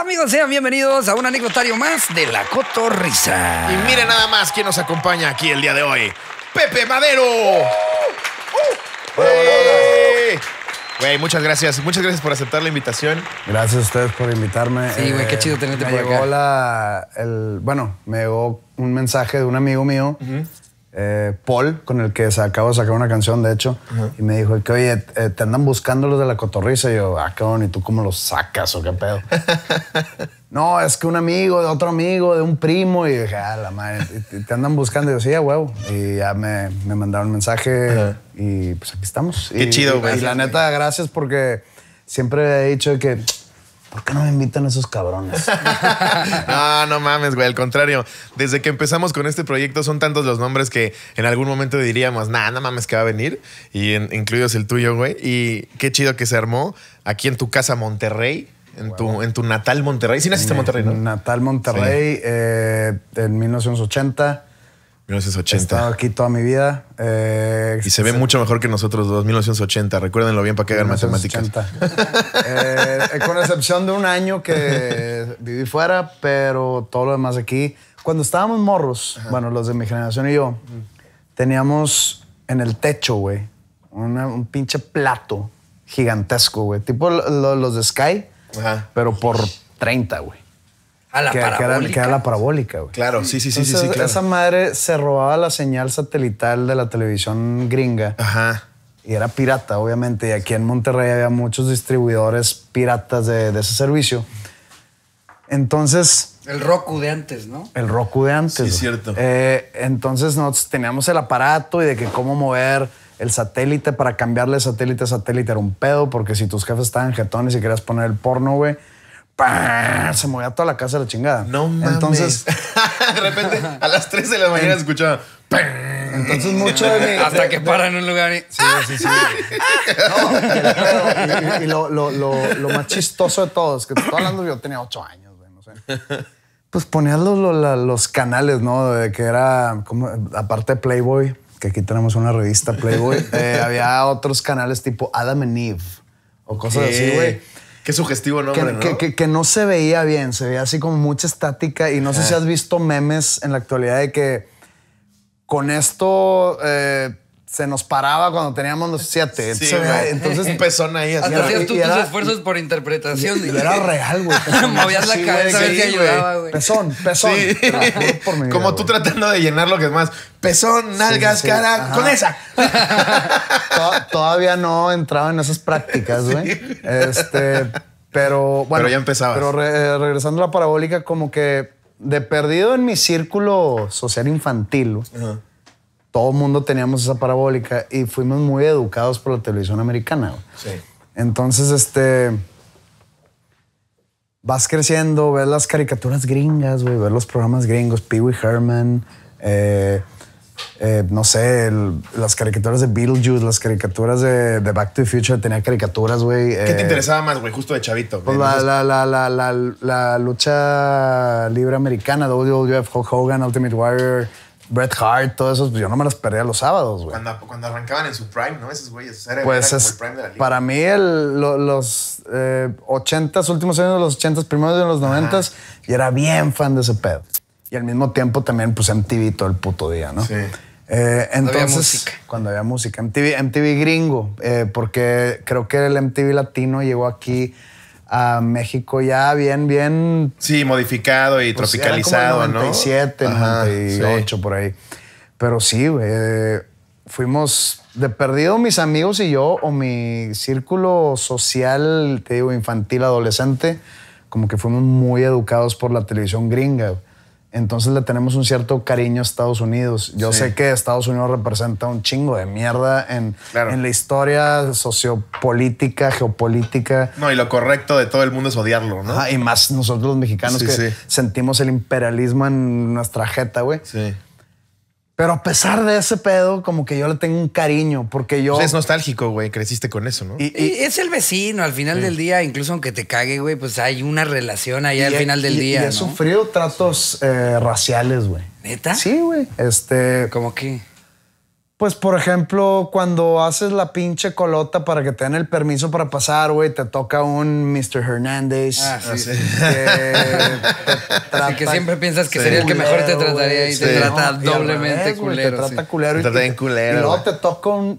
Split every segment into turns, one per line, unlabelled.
amigos? Sean bienvenidos a un anecdotario más de La Cotorrisa. Y miren nada más quién nos acompaña aquí el día de hoy.
Pepe Madero. muchas gracias. Muchas gracias por aceptar la invitación.
Gracias a ustedes por invitarme. Sí, güey, qué chido tenerte eh, por llegó acá. el, bueno, me llegó un mensaje de un amigo mío eh, Paul, con el que se acabo de sacar una canción, de hecho, y me dijo que, oye, eh, te andan buscando los de la cotorriza. Y yo, ah, cabrón, ¿y tú cómo los sacas o qué pedo? no, es que un amigo, de otro amigo, de un primo, y dije, ah, la madre, te andan buscando. Y yo, sí, ya huevo. Y ya me, me mandaron un mensaje y pues aquí estamos. Qué chido, güey. y, la neta, gracias porque siempre he dicho que ¿Por qué no me invitan esos cabrones?
no, no mames, güey. Al contrario, desde que empezamos con este proyecto son tantos los nombres que en algún momento diríamos, nada, no mames que va a venir, y incluidos el tuyo, güey. Y qué chido que se armó aquí en tu casa Monterrey. En, tu, en tu natal Monterrey. Sí naciste en Monterrey, ¿no?
Natal Monterrey, eh, en 1980. 1980. He estado aquí toda mi vida. Eh, y se ve mucho
mejor que nosotros dos, 1980. Recuérdenlo bien para que hagan matemáticas.
eh, con excepción de un año que viví fuera, pero todo lo demás aquí. Cuando estábamos morros, bueno, los de mi generación y yo, teníamos en el techo, güey, un pinche plato gigantesco, güey. Tipo los de Sky, pero por 30, güey. A la que, parabólica. era, la parabólica, güey. Claro, sí, sí, sí, sí, claro. Esa madre se robaba la señal satelital de la televisión gringa. Ajá. Y era pirata, obviamente. Y aquí en Monterrey había muchos distribuidores piratas de, ese servicio. Entonces.
El Roku de antes, ¿no?
El Roku de antes. Sí, cierto. Eh, entonces nosotros teníamos el aparato y de que cómo mover el satélite para cambiarle satélite a satélite era un pedo, porque si tus jefes estaban jetones y querías poner el porno, güey se movía toda la casa de la chingada. No mames. Entonces,
de repente a
las 13 de la mañana escuchaba Entonces mucho de mi, Hasta que para
en un lugar y... Sí, sí, sí.
y, lo, lo, lo, más chistoso de todo es que te estoy hablando, yo tenía 8 años, güey, no
sé.
Pues ponías los, los, canales, ¿no? De que era, como, aparte de Playboy, que aquí tenemos una revista Playboy, eh, había otros canales tipo Adam and Eve o cosas así, güey.
Qué sugestivo que, ¿no?
Que, no se veía bien, se veía así como mucha estática. Y no sé si ah. has visto memes en la actualidad de que con esto eh, se nos paraba cuando teníamos los siete. entonces, un pezón ahí. Así. hacías tú tus
esfuerzos por interpretación. Y, era real, güey. Movías la cabeza
güey. Pezón, pezón. como tú tratando de llenar lo que es más. Pezón,
nalgas, cara, con esa.
todavía no entraba en esas prácticas, güey. Este, pero bueno. Pero ya empezaba. Pero regresando a la parabólica, como que de perdido en mi círculo social infantil, todo mundo teníamos esa parabólica y fuimos muy educados por la televisión americana. Sí. Entonces, este vas creciendo, ves las caricaturas gringas, güey, ver los programas gringos, Pee Wee Herman, eh, eh, no sé, las caricaturas de Beetlejuice, las caricaturas de, Back to the Future, tenía caricaturas, güey. ¿Qué te eh, interesaba
más, güey, justo de chavito? Pues la,
la, la, la, lucha libre americana, WWF, Hulk Hogan, Ultimate Warrior, Bret Hart, todo eso, pues yo no me las perdía los sábados, güey. Cuando, cuando,
arrancaban en su prime, ¿no? Esos güeyes, era, pues era como el prime de la liga. Para mí,
el, los eh, 80s, últimos años de los 80s, primeros de los 90s, yo era bien fan de ese pedo y al mismo tiempo también pues MTV todo el puto día, ¿no? Sí. Eh, entonces, cuando había música, MTV, MTV gringo, eh, porque creo que el MTV latino llegó aquí a México ya bien, bien. Sí, modificado
y pues, tropicalizado, era 97,
¿no? 98, por ahí. Pero sí, güey, eh, fuimos de perdido mis amigos y yo, o mi círculo social, te digo, infantil, adolescente, como que fuimos muy educados por la televisión gringa. Entonces le tenemos un cierto cariño a Estados Unidos. Yo sé que Estados Unidos representa un chingo de mierda en, en la historia sociopolítica, geopolítica.
No, y lo correcto de todo el mundo es odiarlo, ¿no? y
más nosotros los mexicanos que sentimos el imperialismo en nuestra jeta, güey. Sí. Pero a pesar de ese pedo, como que yo le tengo un cariño, porque yo.
Pues es nostálgico, güey. Creciste con eso, ¿no? Y,
es el vecino. Al final del día, incluso aunque te cague, güey, pues hay una relación ahí al final del día. Y he
sufrido tratos eh, raciales, güey. ¿Neta? Sí, güey. Este. ¿Como que? Pues, por ejemplo, cuando haces la pinche colota para que te den el permiso para pasar, güey, te toca un Mr. Hernández. Ah, este, que, siempre piensas que sería el que mejor te trataría y, te trata doblemente culero. te trata culero. Te trata culero. Y luego te toca un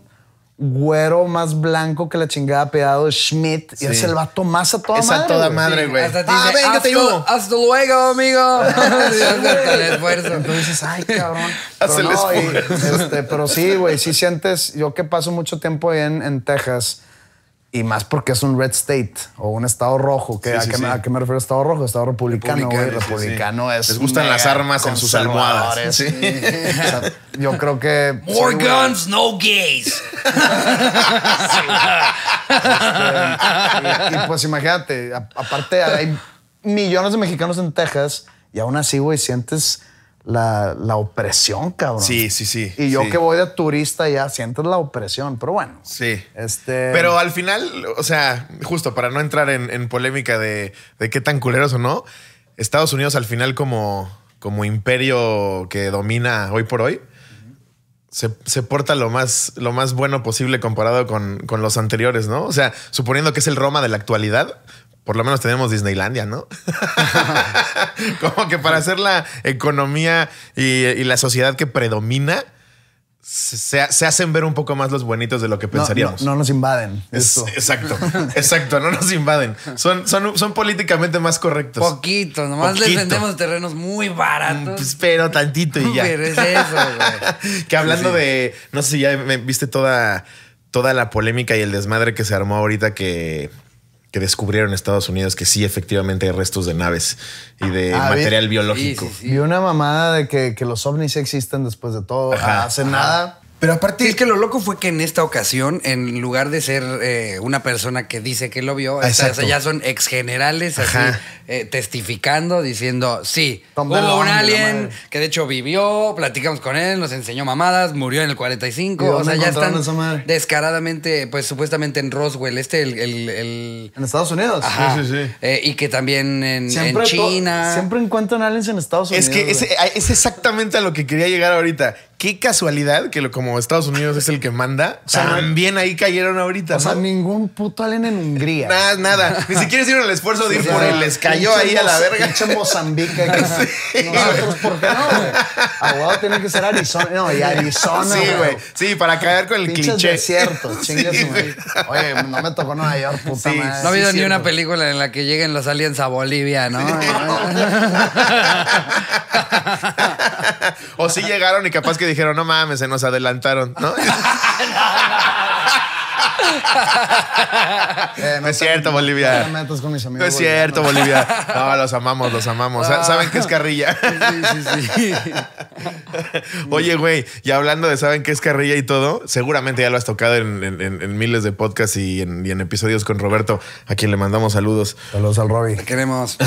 güero más blanco que la chingada pegado Schmidt. Y es el vato más a toda madre. Es a toda madre, güey. Sí. Ah, te
Hasta luego, amigo. hasta el esfuerzo. Entonces dices, ay, cabrón. pero, no, este,
pero sí, güey, sí sientes. Yo que paso mucho tiempo ahí en Texas y más porque es un red state o un estado rojo. a, qué me refiero estado rojo? Estado republicano. Republicano, republicano Les gustan las armas en sus almohadas. yo creo que.
More guns, no gays.
Este, y, pues imagínate, aparte hay millones de mexicanos en Texas y aún así, güey, sientes la, opresión, cabrón. Sí, sí, sí. Y yo que voy de turista ya siento la opresión, pero bueno. Sí. Este... Pero
al final, o sea, justo para no entrar en, polémica de, qué tan culeros o no, Estados Unidos al final como, como imperio que domina hoy por hoy, se, porta lo más, lo más bueno posible comparado con, con, los anteriores, ¿no? O sea, suponiendo que es el Roma de la actualidad, por lo menos tenemos Disneylandia, ¿no? Como que para hacer la economía y, la sociedad que predomina, se, hacen ver un poco más los buenitos de lo que pensaríamos.
No, nos invaden. exacto,
exacto, no nos invaden. Son, son, políticamente más correctos. Poquito, nomás defendemos
terrenos muy baratos. Mm, pues, pero tantito y ya. Pero es eso,
que hablando de, no sé si ya viste toda, toda la polémica y el desmadre que se armó ahorita que que descubrieron en Estados Unidos que sí, efectivamente hay restos de naves y de ah,
material biológico. Y una mamada de
que, los ovnis existen después de todo. hacen ah, Hace nada pero aparte. es que lo loco fue que en esta ocasión, en lugar de ser eh, una persona que dice que lo vio, ya son ex generales así, eh, testificando, diciendo: Sí, hubo un alien que de hecho vivió, platicamos con él, nos enseñó mamadas, murió en el 45. O sea, ya están descaradamente, pues supuestamente en Roswell, este, el. en Estados Unidos. Sí, sí, sí. Eh, y que también en, China. Siempre
encuentran
aliens en Estados
Unidos. Es que
es exactamente a lo que quería llegar ahorita qué casualidad que como Estados Unidos es el que manda, también
ahí cayeron ahorita. O sea, ningún puto alien en Hungría. Nada, nada. Ni siquiera hicieron el esfuerzo de ir por él. Les cayó ahí a la verga. Pinche Mozambique. Nosotros, ¿por qué no, güey? Aguado tiene que ser Arizona. No, y Arizona, Sí, güey. Sí, para caer con el cliché. Es Chingue Oye, no me tocó Nueva York, puta madre. No ha habido ni una
película en la que lleguen los aliens a Bolivia, ¿no?
o sí llegaron y capaz que dijeron, no mames, se nos adelantaron, ¿no?
Eh, es cierto, Bolivia. No, es cierto, Bolivia.
No, los amamos, los amamos. Ah. Saben qué es carrilla. Sí, sí, sí. Oye, güey, y hablando de saben qué es carrilla y todo, seguramente ya lo has tocado en, miles de podcasts y en, episodios con Roberto, a quien le mandamos saludos. Saludos al Robbie. Te queremos.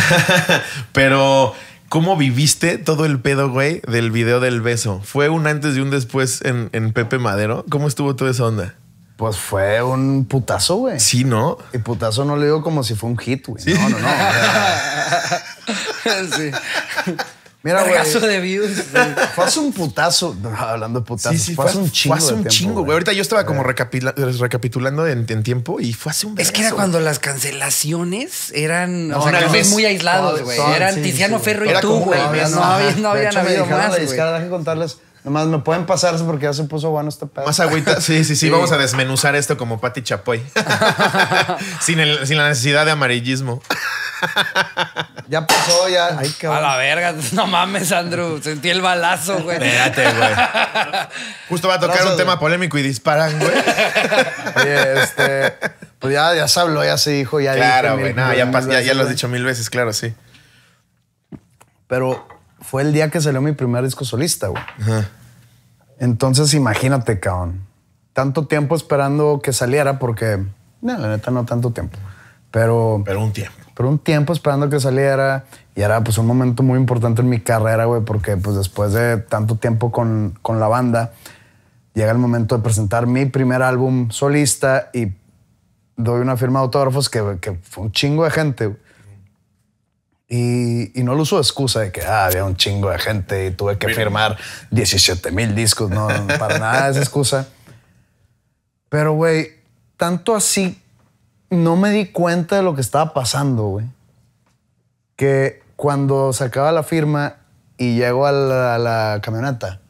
Pero ¿Cómo viviste todo el pedo, güey, del video del beso? ¿Fue un antes y un después en, Pepe Madero? ¿Cómo estuvo toda esa onda? Pues fue un putazo, güey. Sí, ¿no? Y
putazo no le digo como si fue un hit, güey. No, no, no. sí. Mira, de views. Fue hace un putazo. Hablando de putazos. fue, hace un chingo.
Fue hace un chingo, güey. Ahorita yo estaba como eh. recapitulando en, tiempo y fue hace un Es que era
cuando las cancelaciones eran. o sea, muy aislados, güey. Eran Tiziano Ferro y tú, güey. No, habían había, habido más. Déjenme
contarles. Nomás me pueden pasarse porque ya se puso bueno este pedo. Más agüita. Sí, sí, sí, Vamos a
desmenuzar esto como Pati Chapoy.
sin, sin la
necesidad de amarillismo
ya pasó, ya. Ay, A la verga, no mames, Andrew. Sentí el balazo, güey. Espérate, güey. Justo
va a tocar un tema polémico y disparan, güey.
Oye, este. Pues ya, ya se
habló, ya se dijo, ya Claro, güey. ya, lo has dicho mil veces, claro, sí.
Pero fue el día que salió mi primer disco solista, güey. Entonces, imagínate, cabrón. Tanto tiempo esperando que saliera porque. No, la neta, no tanto tiempo. Pero. un tiempo. Pero un tiempo esperando que saliera. Y era pues un momento muy importante en mi carrera, güey, porque pues después de tanto tiempo con, con la banda, llega el momento de presentar mi primer álbum solista y doy una firma de autógrafos que, que fue un chingo de gente. Y, y, no lo uso de excusa de que ah, había un chingo de gente y tuve que firmar 17 mil discos. No, para nada es excusa. Pero, güey, tanto así no me di cuenta de lo que estaba pasando, güey. Que cuando sacaba la firma y llego a la, camioneta,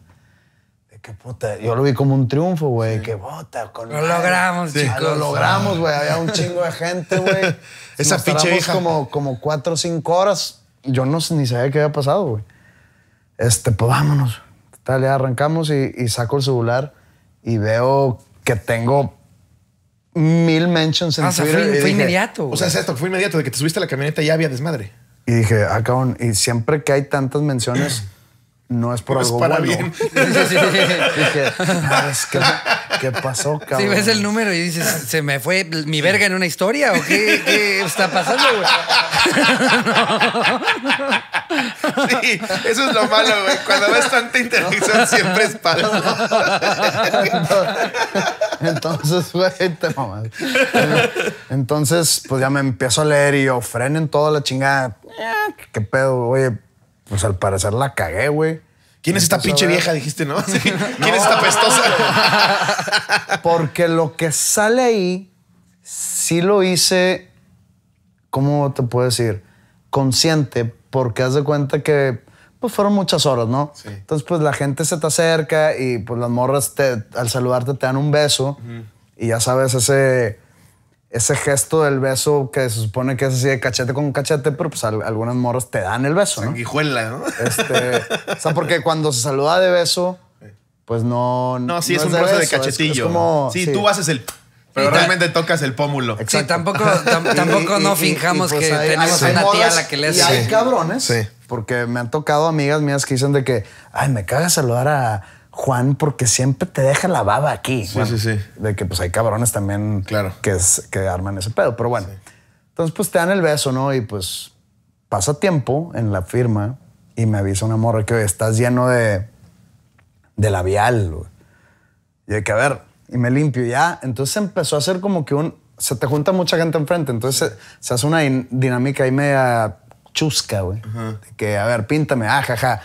de qué puta, yo lo vi como un triunfo, güey. Que puta,
con lo logramos, chicos. Lo logramos, güey. Había un chingo de gente, güey. Esa pinche Como,
como cuatro o cinco horas. Yo no ni sabía qué había pasado, güey. Este, pues vámonos. Tal, ya arrancamos y, y saco el celular y veo que tengo mil mentions en ah, Twitter. fue, inmediato. O sea, es esto, fue inmediato. De que te subiste a la camioneta ya había desmadre. Y dije, ah, cabrón, y siempre que hay tantas menciones, no es por no algo es para bueno. Bien. dije,
ah, es que ¿Qué pasó, cabrón? Si ves el número y dices, ¿se me fue mi verga en una historia o qué, está pasando, güey?
Sí, eso es lo malo, güey. Cuando ves tanta interacción siempre es palo.
Entonces, güey, te mamas. Entonces, pues ya me empiezo a leer y yo, frenen toda la chingada. Eh, ¿Qué pedo? Oye, pues al parecer la cagué, güey ¿Quién es esta pinche vieja? Dijiste, ¿no? ¿Quién es esta pestosa? Porque lo que sale ahí sí lo hice, ¿cómo te puedo decir? Consciente, porque has de cuenta que pues fueron muchas horas, ¿no? Entonces, pues la gente se te acerca y pues las morras al saludarte te dan un beso y ya sabes ese ese gesto del beso que se supone que es así de cachete con cachete, pero pues algunos morros te dan el beso, Sanguijuela, ¿no? ¿no? Este, o sea, porque cuando se saluda de beso, pues no. No, sí, es un beso de cachetillo. sí, tú haces el. Pero realmente tocas el pómulo. Sí, tampoco, tampoco no pues que tenemos una tía a la que le hace. Y hay cabrones. Porque me han tocado amigas mías que dicen de que, ay, me caga saludar a Juan porque siempre te deja la baba aquí. Sí, sí, sí. De que pues hay cabrones también que, arman ese pedo. Pero bueno, entonces pues te dan el beso, ¿no? Y pues pasa tiempo en la firma y me avisa una morra que estás lleno de, de labial. Y hay que a ver, y me limpio ya. Entonces empezó a ser como que un... Se te junta mucha gente enfrente, entonces se, hace una dinámica ahí media chusca, güey. que, a ver, píntame, ajaja. Ah,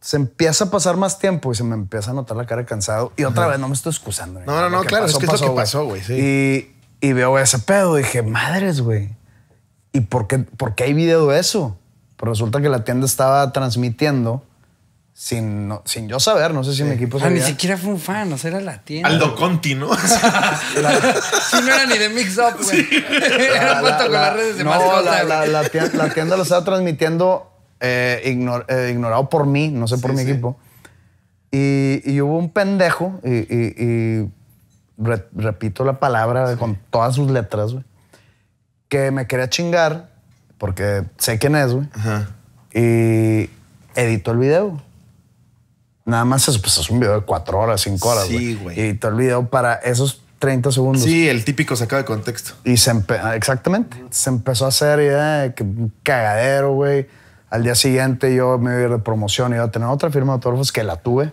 se empieza a pasar más tiempo y se me empieza a notar la cara cansado. Y otra vez, no me estoy excusando. No, no, no, claro, es que es lo que pasó, güey. Sí. Y, veo ese pedo y dije, madres, güey. ¿Y por qué, por qué hay video de eso? Pero pues resulta que la tienda estaba transmitiendo sin, sin yo saber, no sé si mi equipo sabía. Ah, ni
siquiera fue un fan, o
sea, era la
tienda. Aldo Conti, ¿no? sí, no era ni de Mix Up, güey. Era la, con las redes de no, más la,
la, la tienda lo estaba transmitiendo eh, eh, ignorado por mí, no sé por mi equipo. Y, hubo un pendejo, y, repito la palabra con todas sus letras, güey, que me quería chingar, porque sé quién es, güey, y editó el video. Nada más es, pues, es un video de cuatro horas, cinco horas. Sí, güey. Editó el video para esos 30 segundos. Sí, el típico sacado de contexto. Y se exactamente. Se empezó a hacer idea de que un cagadero, güey. Al día siguiente yo me iba a ir de promoción, y iba a tener otra firma de autógrafos que la tuve,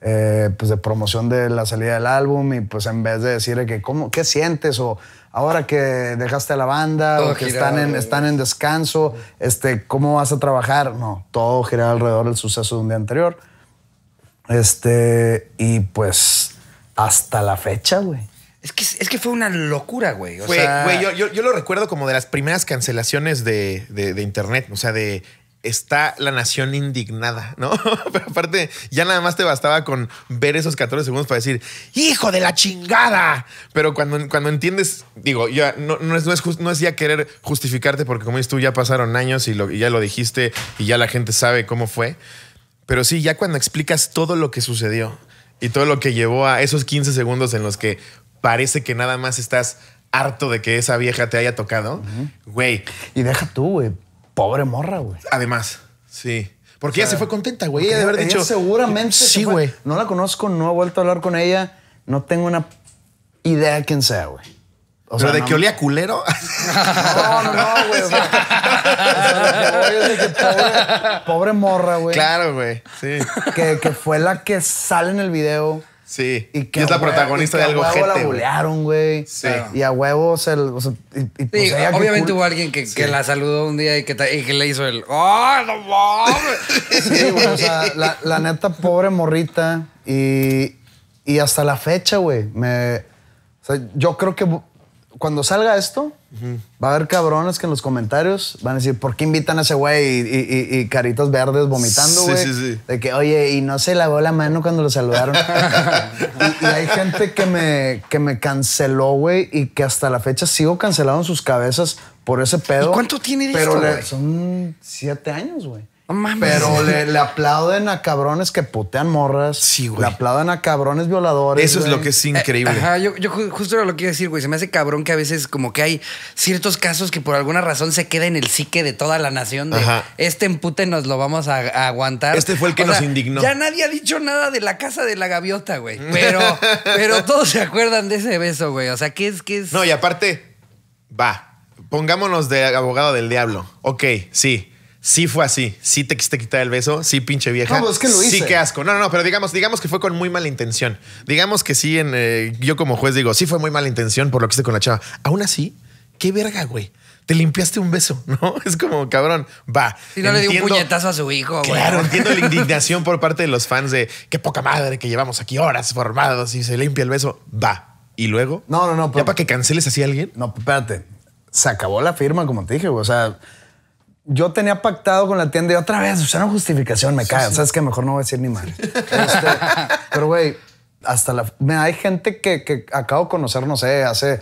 eh, pues de promoción de la salida del álbum y pues en vez de decirle que, ¿cómo, ¿qué sientes? O ahora que dejaste a la banda o que están en, están en descanso, este, ¿cómo vas a trabajar? No, todo giraba alrededor del suceso de un día anterior. Este, y pues
hasta la fecha, güey. Es que, es que fue una locura, güey. O sea... güey yo, lo
recuerdo como de las primeras cancelaciones de internet, o sea, de está la nación indignada, ¿no? Pero aparte, ya nada más te bastaba con ver esos 14 segundos para decir, hijo de la chingada. Pero cuando, cuando entiendes, digo, ya no, es, ya querer justificarte porque como dices tú, ya pasaron años y, ya lo dijiste y ya la gente sabe cómo fue. Pero sí, ya cuando explicas todo lo que sucedió y todo lo que llevó a esos 15 segundos en los que parece que nada más estás harto de que esa vieja te haya tocado, güey. Y deja tú, güey Pobre morra, güey. Además, sí. Porque ella se fue contenta, güey. Ella de haber Seguramente. Sí, güey.
No la conozco, no he vuelto a hablar con ella. No tengo una idea de quién sea, güey. O sea, de que olía
culero?
No, no, güey. pobre, pobre, morra, güey. Claro, güey. Sí. Que, que fue la que sale en el video Sí. Y, es la protagonista de algo a huevo gente, la bulearon, güey. Sí. Y a huevos pues, se.
obviamente hubo alguien que, la saludó un día y que, le hizo el. ¡Ah! no mames!
sí, güey. O sea, la, la, neta, pobre morrita. Y, y hasta la fecha, güey. Me. O sea, yo creo que cuando salga esto, Va a haber cabrones que en los comentarios van a decir, ¿por qué invitan a ese güey? Y, caritas verdes vomitando, güey. Sí, sí, sí. De que, oye, y no se lavó la mano cuando lo saludaron. y, hay gente que me, que me canceló, güey, y que hasta la fecha sigo cancelado en sus cabezas por ese pedo. ¿Cuánto tiene pero Son siete años, güey. Pero le, aplauden a cabrones que putean morras. Sí, güey. Le aplauden a cabrones violadores.
Eso es lo que es increíble. Eh, ajá,
yo, justo lo que decir, güey. Se me hace cabrón que a veces como que hay ciertos casos que por alguna razón se queda en el psique de toda la nación. este empute nos lo vamos a, aguantar. Este fue el que nos indignó. Ya nadie ha dicho nada de la casa de la gaviota, güey. Pero, pero todos se acuerdan de ese beso, güey. O sea, ¿qué es? ¿Qué es? No, y aparte, va.
Pongámonos de abogado del diablo. Ok, sí sí fue así. Sí te quiste quitar el beso. Sí, pinche vieja. No, que Sí, qué asco. No, no, no, pero digamos, digamos que fue con muy mala intención. Digamos que sí, en, eh, yo como juez digo, sí fue muy mala intención por lo que hice con la chava. Aún así, qué verga, güey. Te limpiaste un beso, ¿no? Es como, cabrón, va. Y no le dio un puñetazo
a su hijo, güey. Claro, entiendo la
indignación por parte de los fans de qué poca madre que llevamos aquí horas formados
y se limpia el beso. Va. Y luego. No, no, no. para que canceles así a alguien? No, espérate. Se acabó la firma, como te dije, güey. O sea, yo tenía pactado con la tienda y otra vez una justificación, me sí, cae. Sabes que mejor no voy a decir ni mal. Este, pero, güey, hasta la. Me, hay gente que, acabo de conocer, no sé, hace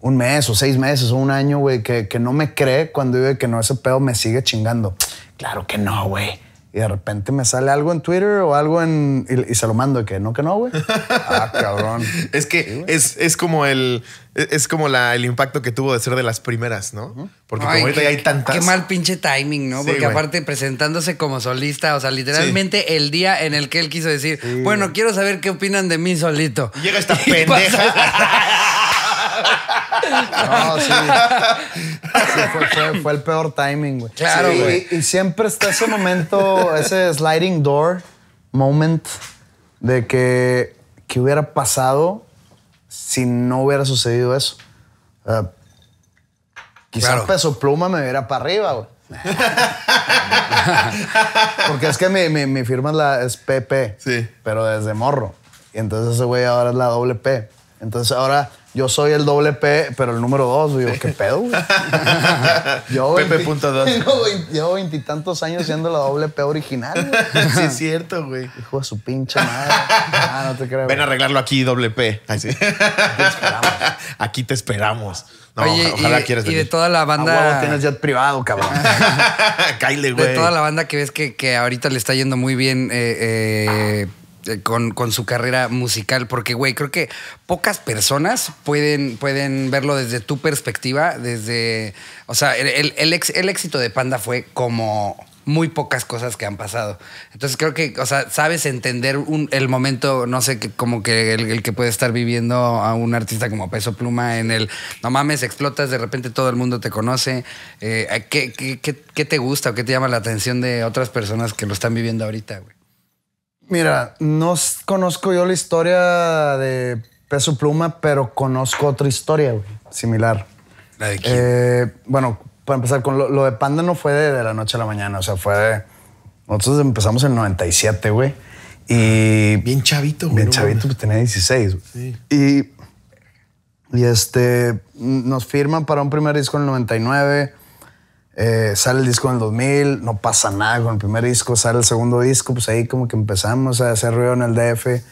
un mes o seis meses o un año, güey, que, no me cree cuando digo que no, ese pedo me sigue chingando. Claro que no, güey y de repente me sale algo en Twitter o algo en. Y, se lo mando que no, que no, güey.
Ah, cabrón. es que es, como el. Es como la, el impacto que tuvo de ser de las primeras, ¿no? Porque como ahorita hay tantas. Qué mal
pinche timing, ¿no? Porque aparte presentándose como solista, o sea, literalmente el día en el que él quiso decir, bueno, quiero saber qué opinan de mí solito. llega esta pendeja.
sí. fue, el peor timing, güey. Claro, Y, siempre está ese momento, ese sliding door moment de que, que hubiera pasado si no hubiera sucedido eso. quizás peso pluma me hubiera para arriba, güey. Porque es que mi, firma la, es PP, sí. pero desde morro. Y entonces ese güey ahora es la doble P. Entonces ahora yo soy el doble P, pero el número dos. Digo, ¿qué pedo, güey? yo Llevo veintitantos años siendo la doble P original. Güey. Sí, es cierto, güey. Hijo de su pinche madre. Ah, no te creo. Ven
a arreglarlo aquí, doble P. Ay, sí. Aquí te esperamos. No, Oye, ojalá y, quieres Y de toda
la banda. Ah, tienes jet privado, cabrón. Caile, güey. De toda la banda que ves que, que ahorita le está yendo muy bien. Eh, eh eh, con, su carrera musical, porque, güey, creo que pocas personas pueden, pueden verlo desde tu perspectiva, desde, o sea, el, el, éxito de Panda fue como muy pocas cosas que han pasado. Entonces creo que, o sea, sabes entender el momento, no sé, que, como que el, que puede estar viviendo a un artista como Peso Pluma en el, no mames, explotas, de repente todo el mundo te conoce. Eh, qué, qué te gusta o qué te llama la atención de otras personas que lo están viviendo ahorita, güey?
Mira, no conozco yo la historia de Peso Pluma, pero conozco otra historia, güey, similar. ¿La de quién? Eh, bueno, para empezar, con lo, de Panda no fue de, la noche a la mañana, o sea, fue de, Nosotros empezamos en el 97, güey. Y... Bien chavito, güey. Bien chavito, pues tenía 16. Sí. Y, y este, nos firman para un primer disco en el 99. Eh, sale el disco en el 2000, no pasa nada con el primer disco, sale el segundo disco, pues ahí como que empezamos a hacer ruido en el DF.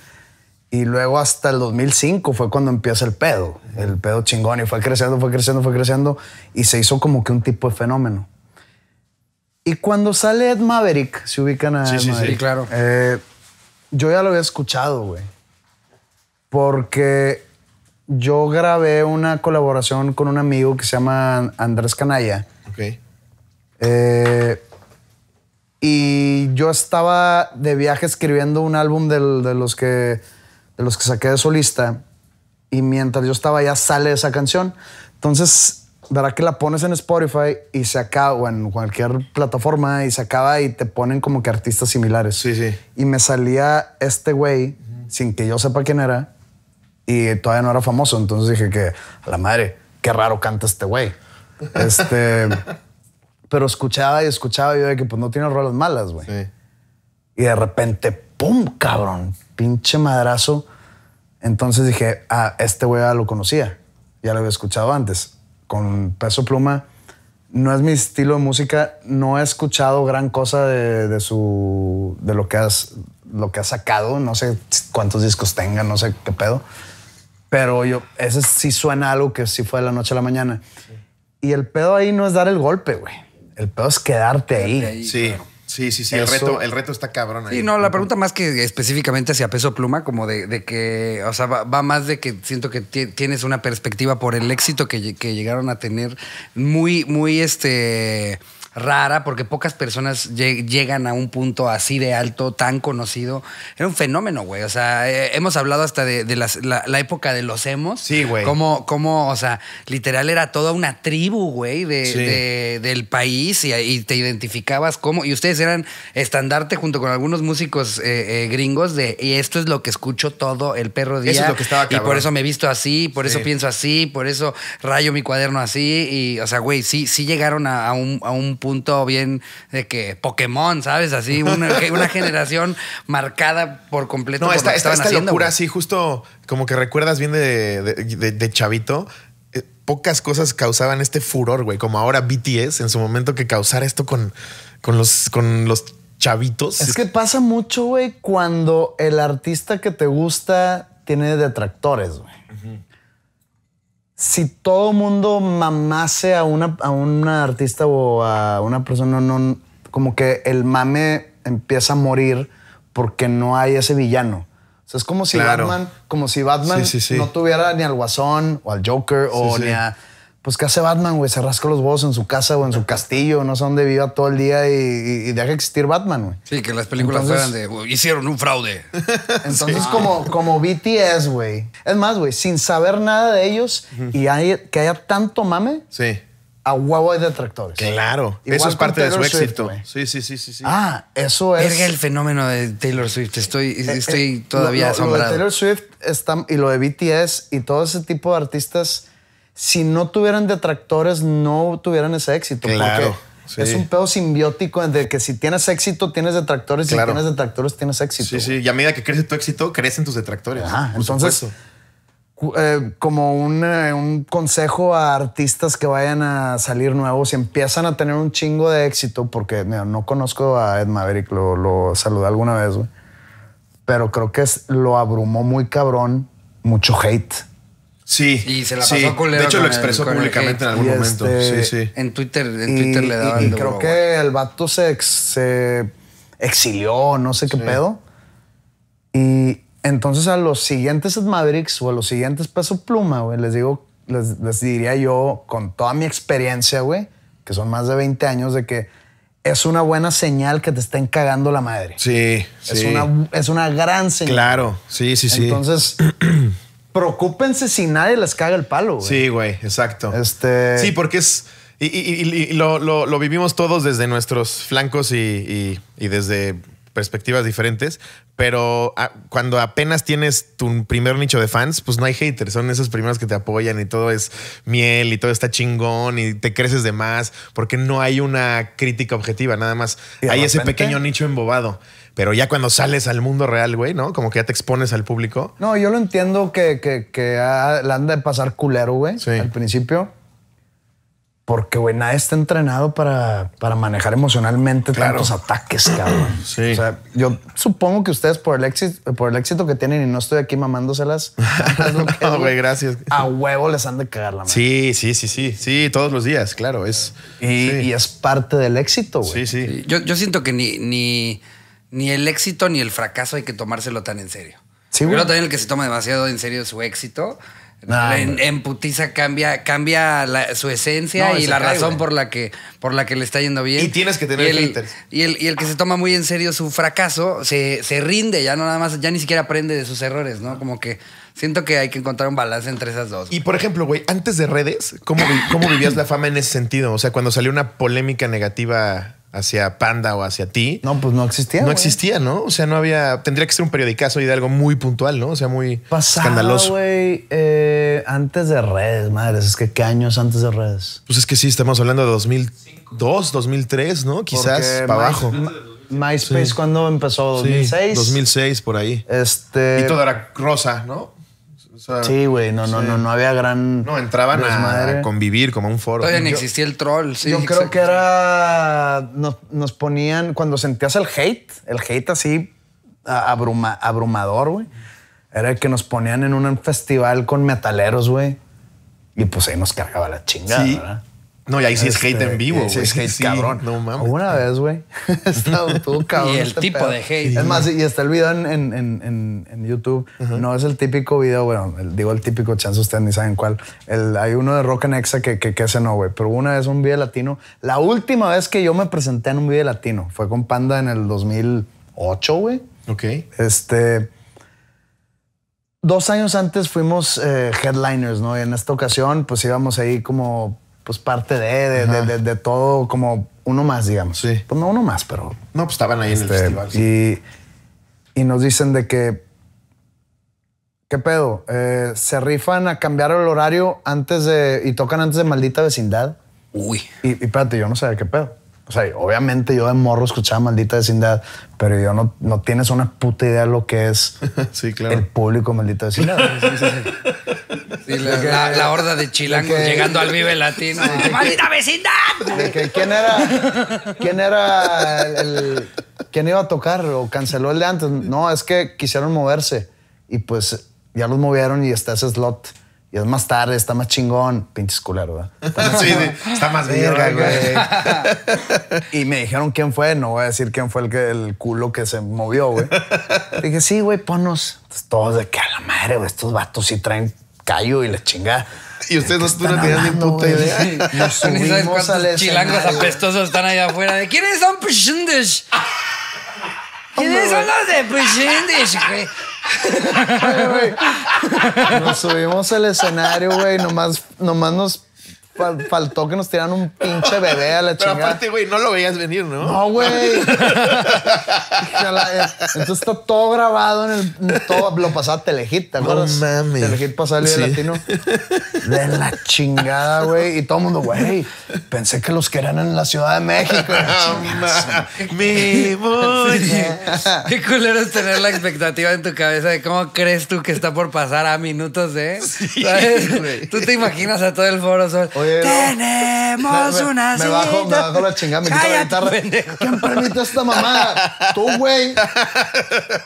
Y luego hasta el 2005 fue cuando empieza el pedo, el pedo chingón, y fue creciendo, fue creciendo, fue creciendo, y se hizo como que un tipo de fenómeno. Y cuando sale Ed Maverick, se ubican a. Ed sí, Maverick? sí, claro. Eh, yo ya lo había escuchado, güey. Porque yo grabé una colaboración con un amigo que se llama Andrés Canalla. Okay. Eh, y yo estaba de viaje escribiendo un álbum de, los que, de los que saqué de solista. Y mientras yo estaba ya sale esa canción. Entonces, verá que la pones en Spotify y se acaba, o en cualquier plataforma, y se acaba y te ponen como que artistas similares. Sí, sí. Y me salía este güey, sin que yo sepa quién era, y todavía no era famoso. Entonces dije que, a la madre, qué raro canta este güey. Este. pero escuchaba y escuchaba y yo de que pues no tiene rolas malas, güey. Sí. Y de repente, ¡pum! Cabrón, pinche madrazo. Entonces dije, ah, este güey ya lo conocía, ya lo había escuchado antes. Con peso pluma, no es mi estilo de música, no he escuchado gran cosa de, su, de lo que has, lo que ha sacado, no sé cuántos discos tenga, no sé qué pedo. Pero yo, ese sí suena algo que sí fue de la noche a la mañana. Y
el pedo ahí no es dar el golpe, güey. El peor es quedarte, ahí.
Sí. Sí, sí, sí. el, reto, el reto está cabrón. Ahí. Sí, no, la
pregunta más que específicamente hacia peso pluma, como de, que, o sea, va, más de que siento que tienes una perspectiva por el éxito que llegaron a tener muy, muy este rara, porque pocas personas llegan a un punto así de alto, tan conocido. Era un fenómeno, güey. O sea, eh, hemos hablado hasta de, la, época de los hemos. Sí, güey. Como, como, o sea, literal era toda una tribu, güey, del país y, te identificabas como. Y ustedes eran estandarte junto con algunos músicos eh, eh, gringos de y esto es lo que escucho todo el perro día. Y por eso me he visto así, por eso pienso así, por eso rayo mi cuaderno así. Y, o sea, güey, sí, sí llegaron a un punto punto bien de que Pokémon, ¿sabes? Así, una, generación marcada por completo. No, esta, locura,
así justo como que recuerdas bien de, chavito eh, pocas cosas causaban este furor, güey, como ahora BTS en su momento que causara esto con, con, los, con los chavitos.
Es que pasa mucho, güey, cuando el artista que te gusta tiene detractores, güey si todo mundo mamase a una, a una artista o a una persona, no, como que el mame empieza a morir porque no hay ese villano. O es como si Batman, como si Batman no tuviera ni al Guasón o al Joker o ni a pues, ¿qué hace Batman, güey? Se rasca los huevos en su casa o en su castillo, no sé dónde viva todo el día y, deja existir Batman, güey.
Sí, que las películas fueran de, hicieron un fraude. Entonces, como,
como BTS, güey. Es más, güey, sin saber nada de ellos y que haya tanto mame. Sí. A huevo hay detractores. Claro. eso es parte de su éxito. sí, sí, sí, sí, sí.
Ah, eso es. el fenómeno de Taylor Swift. Estoy, eh, eh, todavía asombrado. Lo de Taylor Swift
y lo de BTS y todo ese tipo de artistas si no tuvieran detractores, no tuvieran ese éxito. Claro. Es un pedo simbiótico de que si tienes éxito, tienes detractores. y Si tienes detractores, tienes éxito. Sí, sí. Y a medida que crece tu éxito, crecen tus detractores. entonces, eh, como eh, un, consejo a artistas que vayan a salir nuevos y empiezan a tener un chingo de éxito, porque no conozco a Ed Maverick, lo, saludé alguna vez, pero creo que lo abrumó muy cabrón, mucho hate
Sí. Y se la pasó sí. culero De hecho, lo expresó públicamente en algún momento. Este, sí, sí. En Twitter, en Twitter le daba Y, creo que
el vato se, se exilió, no sé qué pedo. Y entonces a los siguientes Madrix o a los siguientes Peso Pluma, güey, les digo, les, diría yo con toda mi experiencia, güey, que son más de 20 años, de que es una buena señal que te estén cagando la madre. Sí, es sí. Una, es una gran señal. Claro, sí, sí, sí. Entonces. preocúpense si nadie les caga el palo. Güey. Sí, güey, exacto. Este... Sí, porque es...
Y, lo, vivimos todos desde nuestros flancos y, desde perspectivas diferentes, pero cuando apenas tienes tu primer nicho de fans, pues no hay haters, son esos primeros que te apoyan y todo es miel y todo está chingón y te creces de más, porque no hay una crítica objetiva, nada más hay ese pequeño nicho embobado. Pero ya cuando sales al mundo real, güey, ¿no? Como que ya te expones al público.
No, yo lo entiendo que, la anda de pasar culero, güey, al principio. Porque, güey, nadie está entrenado para, para manejar emocionalmente claro. tantos ataques, cabrón. Sí. O sea, yo supongo que ustedes, por el, éxito, por el éxito que tienen, y no estoy aquí mamándoselas,
no, güey, gracias. A huevo les han de cagar la
mano. Sí, sí, sí, sí. Sí, todos los días,
claro. Es, y,
es parte del éxito, güey. Sí, sí.
Yo, yo siento que ni, ni ni el éxito ni el fracaso hay que tomárselo tan en serio. Pero también el que se toma demasiado en serio su éxito, en, putiza cambia, cambia su esencia y la razón por la, que, por la que le está yendo bien. Y tienes que tener el, Y el, que se toma muy en serio su fracaso se, rinde, ya no nada más, ya ni siquiera aprende de sus errores, ¿no? Como que siento que hay que encontrar un balance entre esas dos. Y por ejemplo,
güey, antes de redes, ¿cómo, ¿cómo vivías la fama en ese sentido? O sea, cuando salió una polémica negativa hacia Panda o hacia ti. No, pues no existía. No existía, ¿no? O sea, no había. Tendría que ser un periodicazo y de algo muy puntual, ¿no? O sea, muy Pasado, escandaloso.
güey, eh, antes de redes, madres. Es que qué años antes de redes. Pues es que sí,
estamos hablando de
2002,
2003,
¿no? Quizás para abajo. MySpace, cuándo cuando empezó? ¿2006? Sí, 2006, por ahí. Este. Y todo era rosa, ¿no? sí, güey, no, no, no, no había gran. No, entraban a convivir como un foro. Todavía
existía
el troll, Yo creo
que era. Nos, ponían. Cuando sentías el hate, el hate así abrumador, güey, era que nos ponían en un festival con metaleros, güey. Y pues ahí nos cargaba la chingada, ¿verdad?
No, y ahí sí es hate en este, vivo. Sí, es hate cabrón. No mames.
Una vez, güey. todo cabrón. y el este tipo de hate. Es más, y está el video en, YouTube. No es el típico video, bueno, digo el típico, chance ustedes ni saben cuál. El, hay uno de Rock and Exa que, que, no, güey. Pero una vez un video latino. La última vez que yo me presenté en un video latino fue con Panda en el 2008, güey. Ok. Este. Dos años antes fuimos eh, headliners, ¿no? Y en esta ocasión, pues íbamos ahí como pues parte de, de, todo, como uno más, digamos. Sí. Pues no uno más, pero. No, pues estaban ahí en el este, festival. Y, y, nos dicen de que. ¿Qué pedo? Eh, se rifan a cambiar el horario antes de. y tocan antes de maldita vecindad. Uy. Y, y espérate, yo no sabía qué pedo. O sea, obviamente yo de morro escuchaba maldita vecindad, pero yo no, no tienes una puta idea de lo que es claro. el público maldita vecindad.
sí, la, horda de chilangos llegando al Vive Latino. ¡Maldita vecindad! ¿Quién era? ¿Quién
era quién iba a tocar? ¿O canceló el de antes? No, es que quisieron moverse y pues ya los movieron y está ese slot y es más tarde, está más chingón. Pinches culero, ¿verdad? Está más,
sí, Está
más verga,
güey. y me dijeron quién fue. No voy a decir quién fue el, que, el culo que se movió, güey. Dije, sí, güey, ponos. todos de que a la madre, güey, estos vatos sí traen callo y la chinga Y ustedes no tienen ni puta idea. Nos subimos al chilangos apestosos
están allá afuera. ¿De quiénes son Pushindish? ¿Quiénes son los de Pushindish, güey?
Nos subimos al escenario, güey. Nomás, nomás nos faltó que nos tiraran un pinche bebé a la chingada. Pero aparte,
güey, no lo veías venir, ¿no? No, güey.
Eh, entonces está todo grabado en el. Todo, lo pasaba Telehit, ¿te acuerdas? No mames. Telehit pasaba el latino. De la chingada, güey. Y todo el mundo, güey, pensé que los querían en la Ciudad de México. No,
¡Mi voy. Qué culero es tener la expectativa en tu cabeza de cómo crees tú que está por pasar a minutos ¿eh? ¿Sabes? Tú te imaginas a todo el foro tenemos una me Bajo, me bajo la chingada, me quito la guitarra.
¿Quién permite esta mamada? Tú, güey.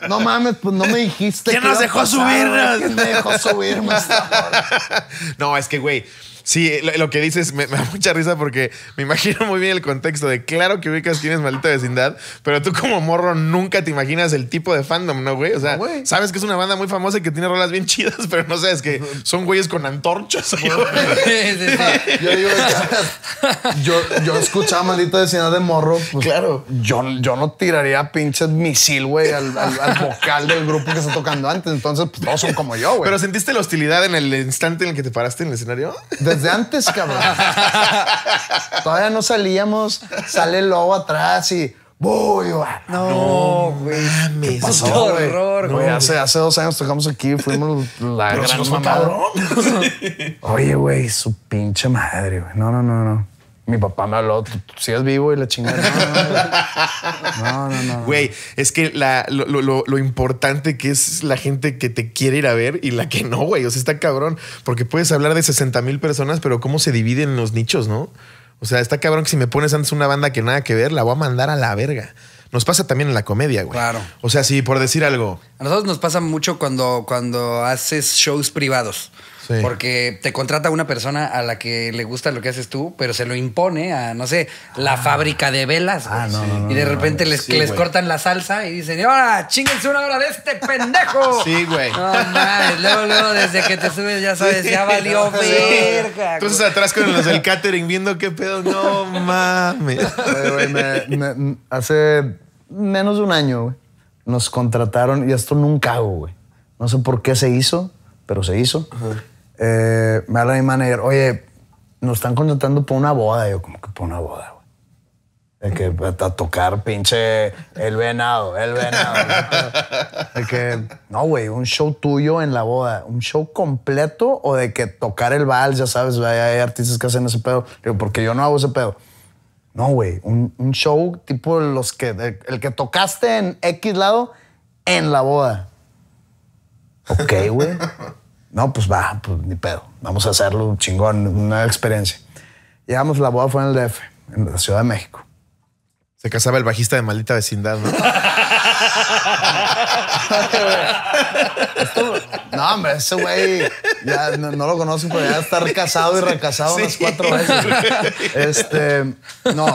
No mames, pues no me dijiste. ¿Quién nos dejó subir? subirnos? ¿Quién me dejó subirnos?
No, es que, güey Sí, lo, que dices me, da mucha risa porque me imagino muy bien el contexto de claro que ubicas tienes maldita vecindad, pero tú como morro nunca te imaginas el tipo de fandom, ¿no, güey? O sea, sabes que es una banda muy famosa y que tiene rolas bien chidas, pero no sabes que son güeyes con antorchas. Güey.
Yo digo,
yo, yo escuchaba maldita vecindad de morro. Pues, claro. Yo, yo no tiraría pinches misil, güey, al, vocal del grupo que está tocando antes. Entonces, pues, todos son como yo, güey. Pero sentiste
la hostilidad en el instante en el que te paraste en el escenario. De de
antes, cabrón. Todavía no salíamos, sale el lobo atrás y. Voy, no, güey. No, ¿Qué pasó, horror, güey. hace, hace dos años tocamos aquí, y fuimos la gran mamada. Oye, güey, su pinche madre, güey. No, no, no, no mi papá me habló, tú, vivo y la chingada. No, no, no. Güey,
es que la, lo, importante que es la gente que te quiere ir a ver y la que no, güey. O sea, está cabrón. Porque puedes hablar de 60 mil personas, pero cómo se dividen los nichos, ¿no? O sea, está cabrón que si me pones antes una banda que nada que ver, la voy a mandar a la verga. Nos pasa también en la comedia,
güey. Claro. O sea, sí, por decir algo. A nosotros nos pasa mucho cuando, cuando haces shows privados. Porque te contrata una persona a la que le gusta lo que haces tú, pero se lo impone a, no sé, la ah. fábrica de velas. Ah, no, no, y de repente les, les cortan la salsa y dicen, ahora chinguense una hora de este pendejo. Sí, güey. No mames, luego, luego,
desde que te subes, ya sabes, ya valió verga. Entonces atrás con los del catering viendo qué pedo,
no mames. güey, hace menos de un año, güey, nos contrataron y esto nunca hago, güey. No sé por qué se hizo, pero se hizo. Ajá eh, me habla mi manager, oye, nos están contratando por una boda. Yo, como que por una boda, güey. De que pues, a tocar pinche el venado, el venado. de que, no, güey, un show tuyo en la boda, un show completo o de que tocar el vals, ya sabes, hay artistas que hacen ese pedo. Digo, porque yo no hago ese pedo. No, güey, un, show tipo los que, el que tocaste en X lado en la boda. Ok, güey. No, pues va, pues ni pedo. Vamos a hacerlo chingón, una experiencia. Llegamos, la boda fue en el DF, en la Ciudad de México. Se casaba el bajista de maldita vecindad, ¿no? no, hombre, ese güey ya no, lo conocen, pero ya está casado y recasado unas cuatro veces. Este, no,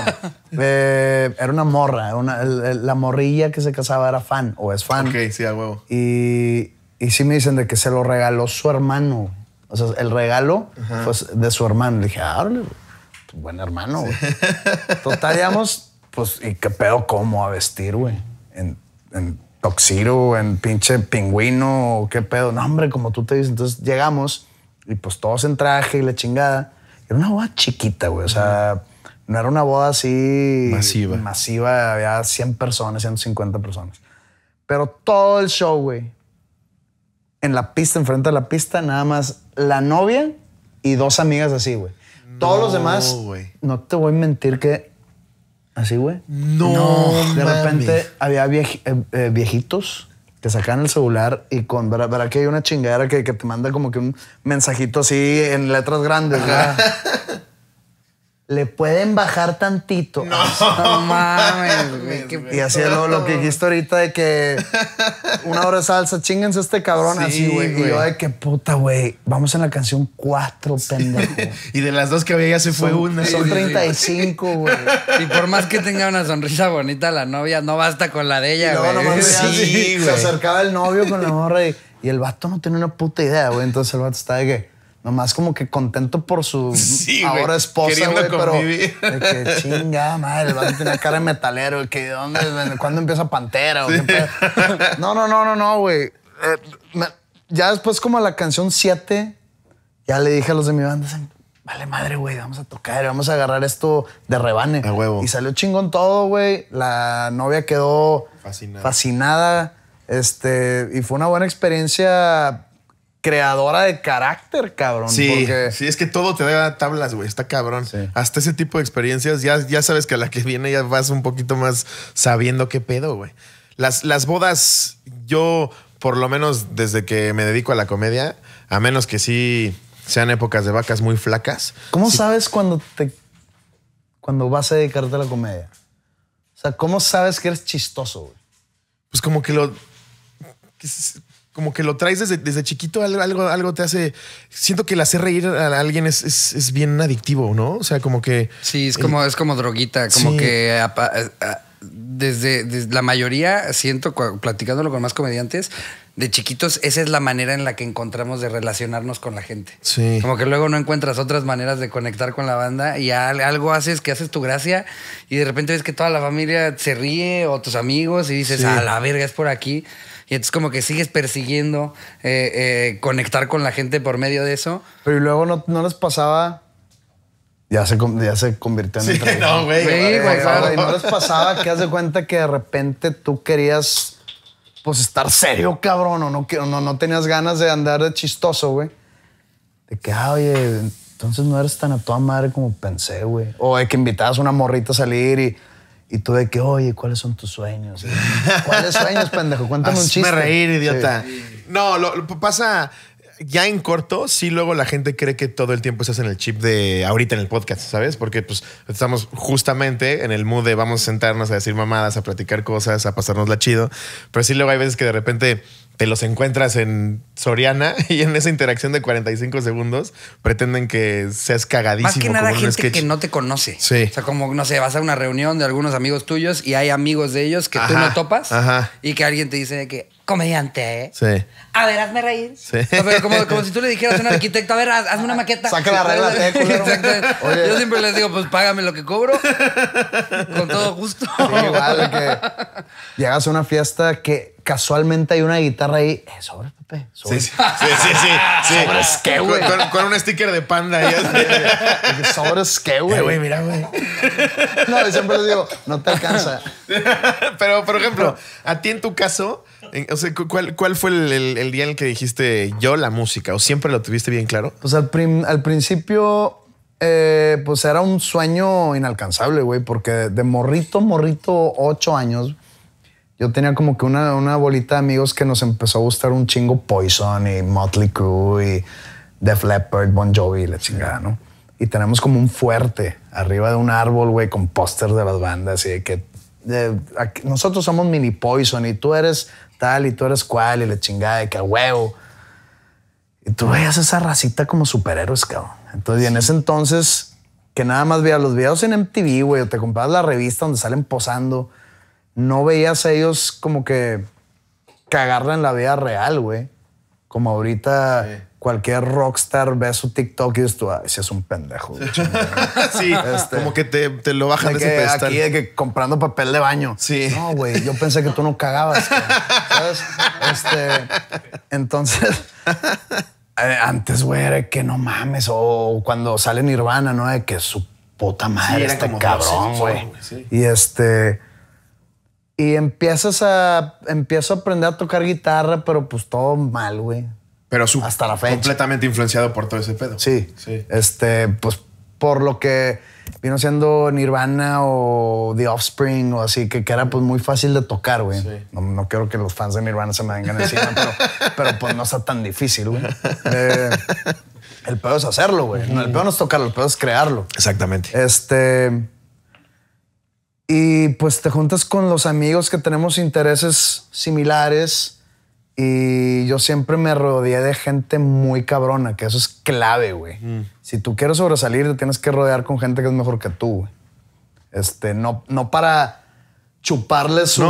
eh, era una morra. la morrilla que se casaba era fan o es fan. Ok, sí, a huevo. Y y sí me dicen de que se lo regaló su hermano. O sea, el regalo de su hermano. Le dije, ah, pues, buen hermano, güey. Total, digamos, pues, ¿y qué pedo cómo a vestir, güey? En, en toxiro, en pinche pingüino, ¿qué pedo? No, hombre, como tú te dices. Entonces llegamos y pues todos en traje y la chingada. Era una boda chiquita, güey. O sea, no era una boda así... Masiva. Masiva, había 100 personas, 150 personas. Pero todo el show, güey, en la pista, enfrente de la pista, nada más la novia y dos amigas así, güey. Todos los demás, no te voy a mentir que así, güey. No, De repente había eh, eh, viejitos que sacaban el celular y con, para que hay una chingadera que, te manda como que un mensajito así en letras grandes, le pueden bajar tantito. No, mames, güey. Y así lo, que dijiste ahorita de que una hora de salsa, chinguense este cabrón así, güey. Y yo de qué puta, güey. Vamos en la canción 4, pendejo. Y de las dos que
había ya se fue una. Son 35, güey. Y por más que tenga una sonrisa bonita la novia, no basta con la de ella, güey. No, nomás sí, Se acercaba
el novio con la morra y, el vato no tiene una puta idea, güey. Entonces el vato está de que Nomás como que contento por su ahora esposa, güey, pero que chinga, madre, va a tener cara de metalero, que dónde, cuándo empieza Pantera, No, no, no, no, no, güey. Eh, ya después como la canción 7 ya le dije a los de mi banda, vale madre, güey, vamos a tocar, vamos a agarrar esto de rebane. Y salió chingón todo, güey. La novia quedó fascinada. fascinada. Este, y fue una buena experiencia creadora de carácter, cabrón. Sí, sí, es que todo te da tablas, güey. Está cabrón. Hasta ese
tipo de experiencias, ya, ya sabes que a la que viene ya vas un poquito más sabiendo qué pedo, güey. Las, las bodas, yo, por lo menos desde que me dedico a la comedia, a menos que sí sean épocas de vacas muy flacas.
¿Cómo sabes cuando te. cuando vas a dedicarte a la comedia? O sea, ¿cómo sabes que eres chistoso, güey? Pues como que lo como que lo traes desde, chiquito, algo, algo
te hace. Siento que el hacer reír a alguien es, bien adictivo, ¿no? O sea, como que.
Sí, es como, es como droguita, como que. Ah, eh, ah, desde, la mayoría, siento, platicándolo con más comediantes, de chiquitos, esa es la manera en la que encontramos de relacionarnos con la gente. Sí. Como que luego no encuentras otras maneras de conectar con la banda y algo haces que haces tu gracia y de repente ves que toda la familia se ríe o tus amigos y dices, a la verga, es por aquí. Y entonces como que sigues persiguiendo eh, eh, conectar con la gente por medio de eso. Pero luego no, les pasaba.
Ya se, ya se convirtió en sí, no, güey. Sí, güey, Y no les pasaba que haz de cuenta que de repente tú querías pues estar serio, cabrón, o no, no, no tenías ganas de andar de chistoso, güey. De que, ah, oye, entonces no eres tan a toda madre como pensé, güey. O de que invitabas a una morrita a salir y y tú de que, oye, ¿cuáles son tus sueños?
¿Cuáles sueños, pendejo? Cuéntame un chiste. reír, idiota. No, lo, pasa ya en corto, sí luego la gente cree que todo el tiempo estás en el chip de ahorita en el podcast, ¿sabes? Porque pues estamos justamente en el mood de vamos a sentarnos a decir mamadas, a platicar cosas, a pasarnos la chido. Pero sí luego hay veces que de repente te los encuentras en Soriana y en esa interacción de 45 segundos pretenden que seas cagadísimo. Más que nada gente que no te conoce.
Sí. O sea, como, no sé, vas a una reunión de algunos amigos tuyos y hay amigos de ellos que tú no topas y que alguien te dice que comediante, ¿eh? Sí. A ver, hazme reír. Sí. como, como, si tú le dijeras a un arquitecto, a ver, haz, hazme una maqueta. Saca la regla, eh. Yo siempre les digo, pues págame lo que cobro. Con todo gusto. igual que llegas a una
fiesta que casualmente hay una guitarra ahí. Eh, sobre, Pepe. Sí,
sí, sí. sí,
¿Sobres que, güey? Con, un sticker de panda. Sobre ¿Sobres que güey? Eh, güey, mira, güey. No, siempre digo,
no te alcanza.
Pero, por ejemplo, a ti en tu caso, o sea, ¿cuál, ¿cuál, fue el, día en el que dijiste yo la música? ¿O
siempre lo tuviste bien claro? Pues al, al principio, eh, pues era un sueño inalcanzable, güey, porque de morrito, morrito, ocho años, yo tenía como que una, bolita de amigos que nos empezó a gustar un chingo Poison y Motley Crue y Def Leppard, Bon Jovi, la chingada, ¿no? Y tenemos como un fuerte arriba de un árbol, güey, con póster de las bandas y de que nosotros somos mini Poison y tú eres tal y tú eres cual y la chingada de que a huevo. Y tú veías esa racita como superhéroes, cabrón. Entonces, y en ese entonces, que nada más veía los videos en MTV, güey, o te comprabas la revista donde salen posando no veías a ellos como que cagarla en la vida real, güey. Como ahorita cualquier rockstar ve su TikTok y dices tú, ay, es un pendejo. sí, este, como que te, lo bajan de, de que pedestal. Aquí de que comprando papel de baño. Sí. No, güey, yo pensé que tú no cagabas. ¿Sabes? Este, entonces... Eh, antes, güey, era que no mames. O cuando sale Nirvana, ¿no? De que su puta madre, sí, este cabrón, güey. Y este. Y empiezas a. Empiezo a aprender a tocar guitarra, pero pues todo mal, güey. Pero su, hasta la fecha. Completamente influenciado por todo ese pedo. Sí. sí. Este, pues por lo que vino siendo Nirvana o The Offspring o así, que, que era pues muy fácil de tocar, güey. No, no, quiero que los fans de Nirvana se me vengan encima, pero, pero pues no está tan difícil, güey. Eh, el pedo es hacerlo, güey. No, el pedo no es tocarlo, el pedo es crearlo. Exactamente. Este y pues te juntas con los amigos que tenemos intereses similares y yo siempre me rodeé de gente muy cabrona, que eso es clave, güey. Mm. Si tú quieres sobresalir, te tienes que rodear con gente que es mejor que tú, güey. Este, no, no para chuparle su,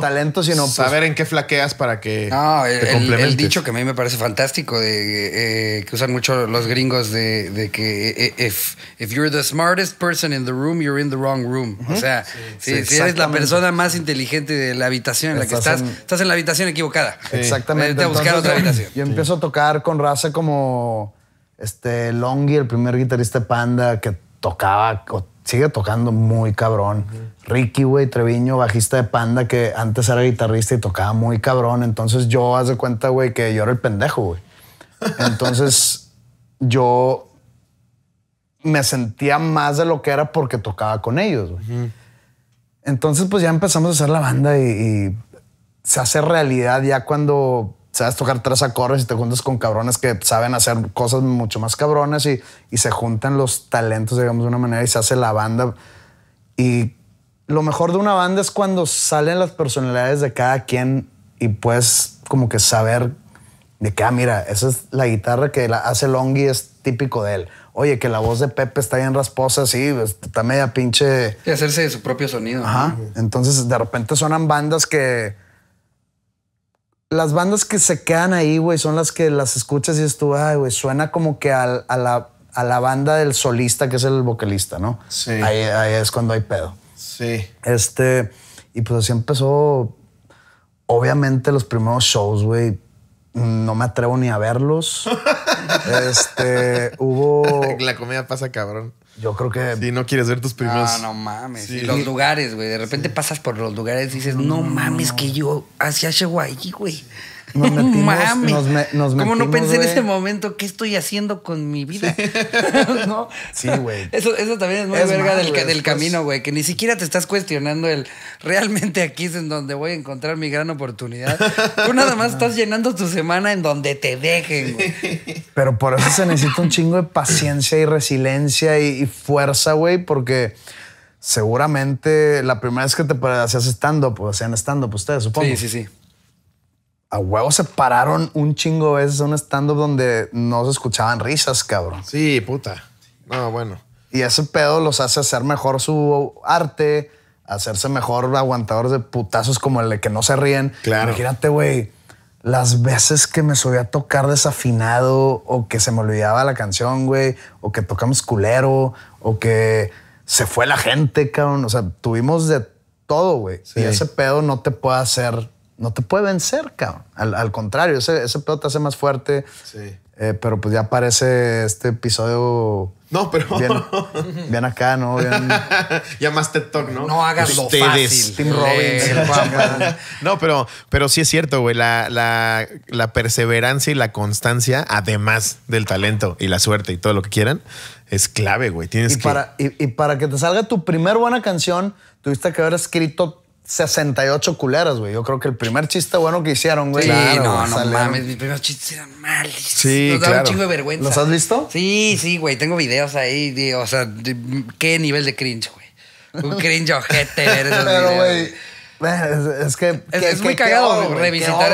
talento, sino pues, saber
en qué flaqueas para que te el, el, dicho que a mí me parece fantástico de, eh, eh, que usan mucho los gringos de, que eh, if, you're the smartest person in the room, you're in the wrong room. O sea, si, eres la persona más inteligente de la habitación en la que estás, estás en la habitación equivocada. Exactamente. otra habitación. Yo empiezo a tocar con raza
como este Longy, el primer guitarrista Panda, que tocaba sigue tocando muy cabrón. Ricky, güey, Treviño, bajista de Panda, que antes era guitarrista y tocaba muy cabrón. Entonces yo, haz de cuenta, güey, que yo era el pendejo, güey. Entonces yo me sentía más de lo que era porque tocaba con ellos, güey. Entonces, pues ya empezamos a hacer la banda y se hace realidad ya cuando sabes tocar tres acordes y te juntas con cabrones que saben hacer cosas mucho más cabrones y, se juntan los talentos, digamos, de una manera y se hace la banda. Y lo mejor de una banda es cuando salen las personalidades de cada quien y puedes como que saber de que, ah, mira, esa es la guitarra que la hace y es típico de él. Oye, que la voz de Pepe está bien rasposa, sí, pues, está media pinche. Y
hacerse su propio sonido. Ajá.
Entonces, de
repente sonan
bandas que las bandas que se quedan ahí, güey, son las que las escuchas y dices tú, ay, güey, suena como que a, la, banda del solista, que es el vocalista, ¿no? Sí. Ahí, ahí, es cuando hay pedo. Sí. Este, y pues así empezó, obviamente, los primeros shows, güey. No me atrevo ni a verlos.
este, hubo. La comida pasa cabrón.
Yo creo que. Si no quieres ver tus primeros. No, no
mames. Los lugares, güey. De repente pasas por los lugares y dices, no, mames, que yo hacia Hawaii, güey. Nos Mami. no pensé en ese momento qué estoy haciendo con mi vida? Eso, también es muy verga del, pues. camino, güey, que ni siquiera te estás cuestionando el realmente aquí es en donde voy a encontrar mi gran oportunidad. Tú nada más estás llenando tu semana en donde te dejen, güey.
Pero por eso se necesita un chingo de paciencia y resiliencia y, fuerza, güey, porque seguramente la primera vez que te hacías stand Pues o estando, stand-up ustedes, supongo. Sí, sí, sí a huevo se pararon un chingo de veces en un stand-up donde no se escuchaban risas, cabrón. Sí, puta. No, bueno. Y ese pedo los hace hacer mejor su arte, hacerse mejor aguantadores de putazos como el de que no se ríen. Imagínate, güey, las veces que me subía a tocar desafinado o que se me olvidaba la canción, güey, o que tocamos culero, o que se fue la gente, cabrón. O sea, tuvimos de todo, güey. Y ese pedo no te puede hacer no te puede vencer, cabrón. Al, contrario, ese, pedo te hace más fuerte. Sí. Eh, pero pues ya parece este episodio. No, pero. Bien, acá, ¿no? Bien...
ya más TED Talk, ¿no? No hagas lo fácil. Tim Robbins. no, pero, pero sí es cierto, güey. La, perseverancia y la constancia, además del talento y la suerte y todo lo que quieran, es clave, güey. Tienes y Para,
y, y para que te salga tu primer buena canción, tuviste que haber escrito 68 culeras, güey. Yo creo que el
primer chiste bueno que hicieron, güey. Sí, no, no mames. Mis primeros chistes eran mal. Sí, Nos claro. un chingo de vergüenza. ¿Los has visto? Sí, sí, güey. Tengo videos ahí. o sea, qué nivel de cringe, güey. Un cringe ojete Pero, güey. Eh, es que. Es, que, muy cagado revisitar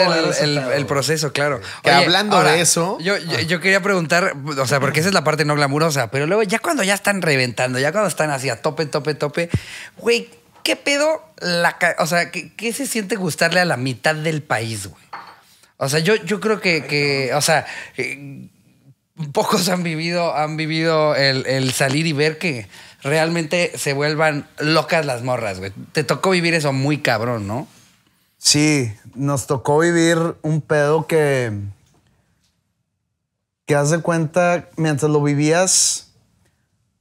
el, proceso, claro. Que hablando de eso. Yo, yo, yo, quería preguntar, o sea, porque esa es la parte no glamurosa, pero luego ya cuando ya están reventando, ya cuando están así a tope, tope, tope, güey, ¿qué pedo? La, o sea, ¿qué, se siente gustarle a la mitad del país, güey? O sea, yo, yo creo que, o sea, eh, pocos han vivido, han vivido el, el, salir y ver que realmente se vuelvan locas las morras, güey. Te tocó vivir eso muy cabrón, ¿no? Sí,
nos tocó vivir un pedo que. que haz de cuenta, mientras lo vivías,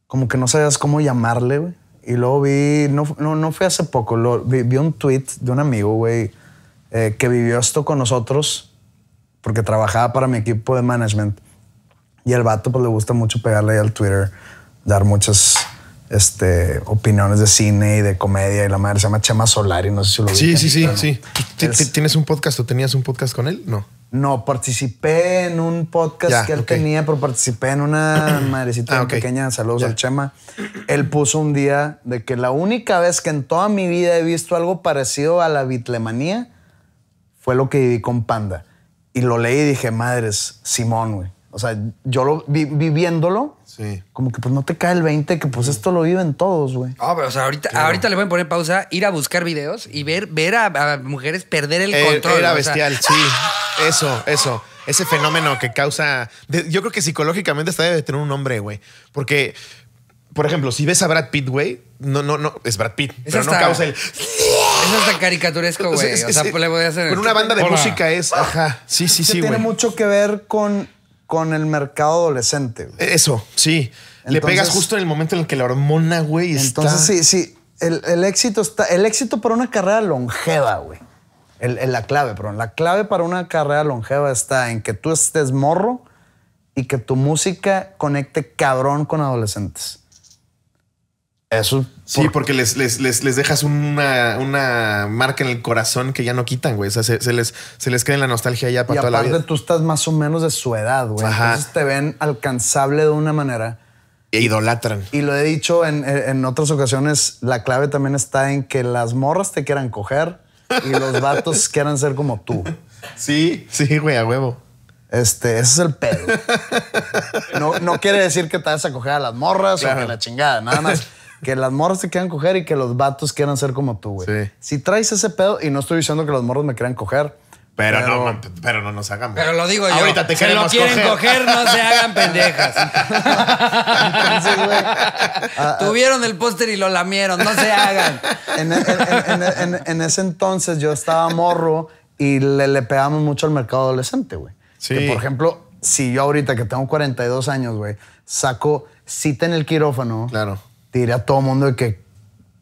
como que no sabías cómo llamarle, güey. Y luego vi, no, no, no fue hace poco, lo, vi, un tweet de un amigo, güey, eh, que vivió esto con nosotros, porque trabajaba para mi equipo de management. Y el vato, pues le gusta mucho pegarle ahí al Twitter, dar muchas este, opiniones de cine y de comedia. Y la madre se llama Chema Solari, no sé si lo Sí, sí, sí, sí. ¿Tienes un podcast o tenías un podcast con él? No. No, participé en un podcast que él tenía, pero participé en una madrecita ah, pequeña. Saludos al Chema. Él puso un día de que la única vez que en toda mi vida he visto algo parecido a la bitlemanía fue lo que viví con Panda. Y lo leí y dije, madres, Simón, güey. O sea, yo lo vi, viviéndolo, como que pues no te cae el 20, que pues esto lo viven todos, güey.
Ah, pero ahorita, le ahorita le poner pausa, ir a buscar videos y ver, ver a, mujeres perder el, eh, control. Era bestial, sí.
Eso, eso. Ese fenómeno que causa. yo creo que psicológicamente está de tener un nombre, güey. Porque, por ejemplo, si ves a Brad Pitt, güey, no, no, no, es Brad Pitt, pero no causa el.
Es hasta caricaturesco, güey. O sea, le voy
a hacer. Con una banda de música
es. Ajá. Sí, sí, sí, güey. Tiene mucho que ver con con el mercado adolescente. E-, eso, sí. Le pegas justo en el momento en el que la hormona, güey, Entonces, sí, sí. El, éxito está... El éxito para una carrera longeva, güey. la clave, perdón. La clave para una carrera longeva está en que tú estés morro y que tu música conecte cabrón con adolescentes. Eso.
Sí, porque les, dejas una, marca en el corazón que ya no quitan, güey. O sea, se, les, se les queda en la nostalgia ya para toda la vida.
tú estás más o menos de su edad, güey. Entonces te ven alcanzable de una manera. E idolatran. Y lo he dicho en, otras ocasiones, la clave también está en que las morras te quieran coger y los vatos quieran ser como tú. Sí, sí, güey, a huevo. Este, ese es el pedo. No, quiere decir que te vas a coger a las morras o a la chingada, nada más que las morras te quieran coger y que los vatos quieran ser como tú, güey. Sí. Si traes ese pedo, y no estoy diciendo que los morros me quieran coger.
Pero, no, pero no nos hagan. Pero lo digo yo. Ahorita te si lo quieren coger.
no se hagan pendejas. Ah, ah. Tuvieron el póster y lo lamieron, no se hagan.
En, ese entonces yo estaba morro y le, le pegamos mucho al mercado adolescente, güey. Sí. Que, por ejemplo, si yo ahorita que tengo 42 años, güey, saco cita en el quirófano. Claro diré a todo el mundo que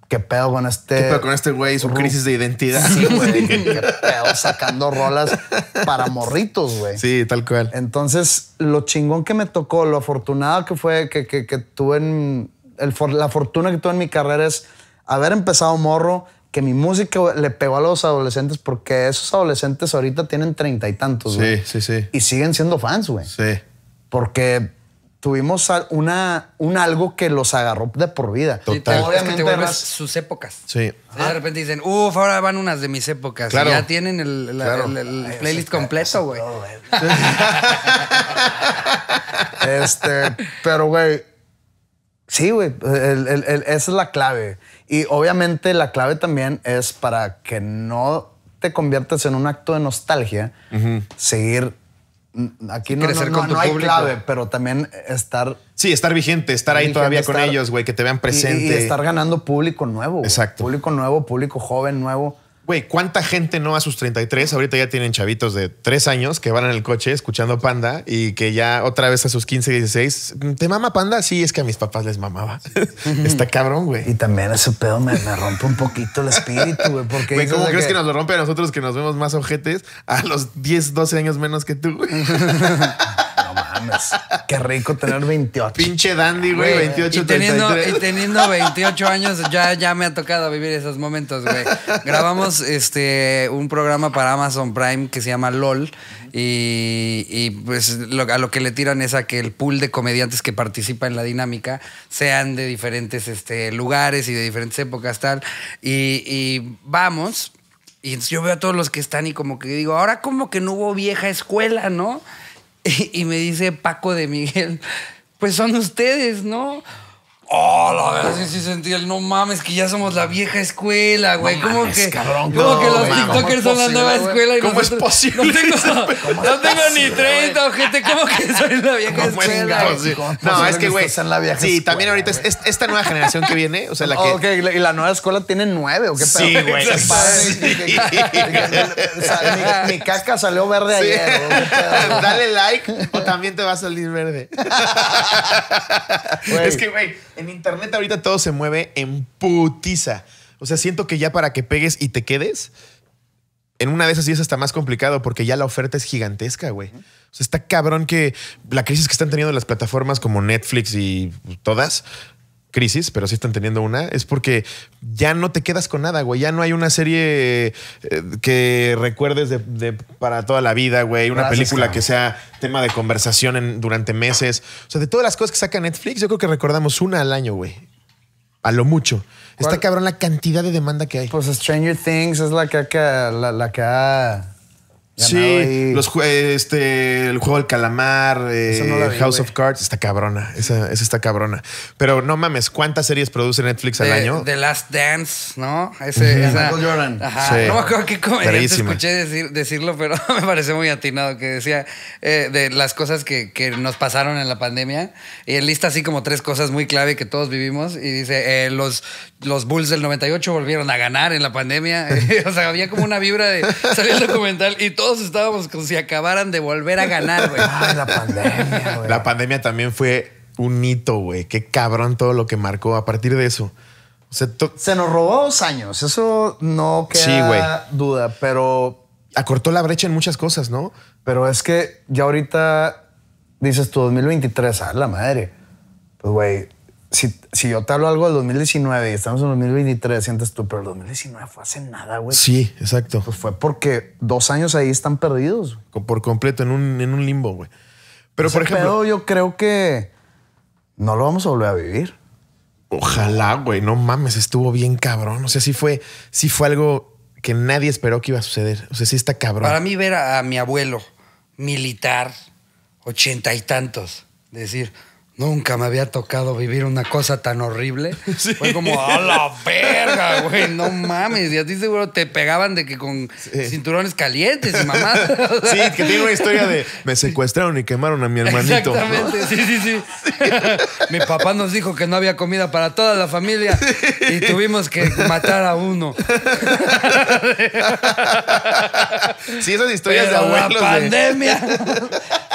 qué pedo con este. ¿Qué pedo con este güey? Su crisis de identidad. qué pedo sacando rolas para morritos, güey. Sí, tal cual. Entonces, lo chingón que me tocó, lo afortunado que fue que, que, tuve en. la fortuna que tuve en mi carrera es haber empezado morro, que mi música le pegó a los adolescentes, porque esos adolescentes ahorita tienen treinta y tantos, güey. Sí, sí, sí. Y siguen siendo fans, güey. Sí. Porque tuvimos una, un algo que los agarró de por vida. Total. Obviamente
que te sus épocas. Sí. De repente dicen, uff, ahora van unas de mis épocas. Claro. ya tienen el, playlist completo, güey.
este, pero, güey, sí, güey, esa es la clave. Y obviamente la clave también es para que no te conviertas en un acto de nostalgia, seguir Aquí crecer tu hay clave,
pero también estar. Sí, estar vigente, estar ahí todavía con ellos, güey, que te vean presente. Y, estar
ganando público nuevo. Exacto. Público nuevo, público joven nuevo. Güey, ¿cuánta gente
no a sus 33? Ahorita ya tienen chavitos de 3 años que van en el coche escuchando Panda y que ya otra vez a sus 15, 16, ¿te mama Panda? Sí, es que a mis papás les mamaba. Está cabrón, güey. Y
también ese pedo me, me rompe un poquito el espíritu, güey. Porque ¿cómo crees que...
nos lo rompe a nosotros que nos vemos más ojetes a los 10, 12 años menos que tú, güey?
Qué rico tener 28. Pinche dandy, güey, 28, y teniendo, Y
teniendo 28 años, ya, ya me ha tocado vivir esos momentos, güey. Grabamos este, un programa para Amazon Prime que se llama LOL. Y, pues a lo que le tiran es a que el pool de comediantes que participa en la dinámica sean de diferentes este, lugares y de diferentes épocas, tal. Y, vamos. Y yo veo a todos los que están y como que digo, ahora como que no hubo vieja escuela, ¿no? Y, me dice Paco de Miguel, pues son ustedes, ¿no? Oh, la verdad, sí, sentí el no mames, que ya somos la vieja escuela, güey. ¿Cómo que, ¿cómo que los TikTokers son la nueva escuela? Y ¿Cómo es posible? No tengo, no, tengo ni 30, gente. ¿Cómo que soy la vieja escuela? No, es que, güey.
Sí, también ahorita es, esta nueva generación que viene, o sea, la
que. y la nueva escuela tiene nueve, ¿o qué Sí, güey. mi, caca salió verde ayer.
Dale like o también te va a salir verde. Es que, güey. En internet ahorita todo se mueve en putiza. O sea, siento que ya para que pegues y te quedes, en una de esas es más complicado porque ya la oferta es gigantesca, güey. O sea, está cabrón que la crisis que están teniendo las plataformas como Netflix y todas crisis, pero sí están teniendo una, es porque ya no te quedas con nada, güey. Ya no hay una serie eh, que recuerdes de, para toda la vida, güey. Una película que sea tema de conversación durante meses. O sea, de todas las cosas que saca Netflix, yo creo que recordamos una al año, güey. A lo mucho. Está
cabrón la cantidad de demanda que hay. Pues Stranger Things es la que, la, la
Sí, los, este, el juego del calamar, eh, House of Cards, está cabrona, esa, esa, está cabrona. Pero no mames, ¿cuántas series produce Netflix al año?
The Last Dance, ¿no? Ese, esa, No me acuerdo qué escuché decir, decirlo, pero me pareció muy atinado que decía eh, de las cosas que, que, nos pasaron en la pandemia. Y él lista así como tres cosas muy clave que todos vivimos. Y dice, eh, los, los Bulls del 98 volvieron a ganar en la pandemia. o sea, había como una vibra de salió el documental y todo todos estábamos como si acabaran de volver a ganar, güey. la pandemia, güey.
La pandemia también fue un hito, güey. Qué cabrón todo lo que marcó a partir de eso.
Se nos robó dos años. Eso no queda duda, pero. Acortó la brecha en muchas cosas, ¿no? Pero es que ya ahorita dices tú 2023, a la madre. Pues, güey, si, yo te hablo algo del 2019 y estamos en 2023, sientes tú, pero el 2019 fue hace nada, güey. Sí, exacto. Pues fue porque dos años ahí están perdidos. Por completo, en un, en un limbo, güey. Pero, por ejemplo. yo creo que no lo vamos a volver a vivir. Ojalá, güey. No mames,
estuvo bien cabrón. O sea, sí fue, fue algo que nadie esperó que iba a suceder. O sea, sí está cabrón. Para
mí, ver a mi abuelo militar, ochenta y tantos, decir Nunca me había tocado vivir una cosa tan horrible. Fue como, a la verga, güey, no mames. Y a ti seguro te pegaban de que con cinturones calientes y mamás. Sí, que tiene una historia de
me secuestraron y quemaron a mi hermanito.
Exactamente, sí, sí, sí, mi papá nos dijo que no había comida para toda la familia y tuvimos que matar a uno. sí, esas historias de abuelos. La pandemia.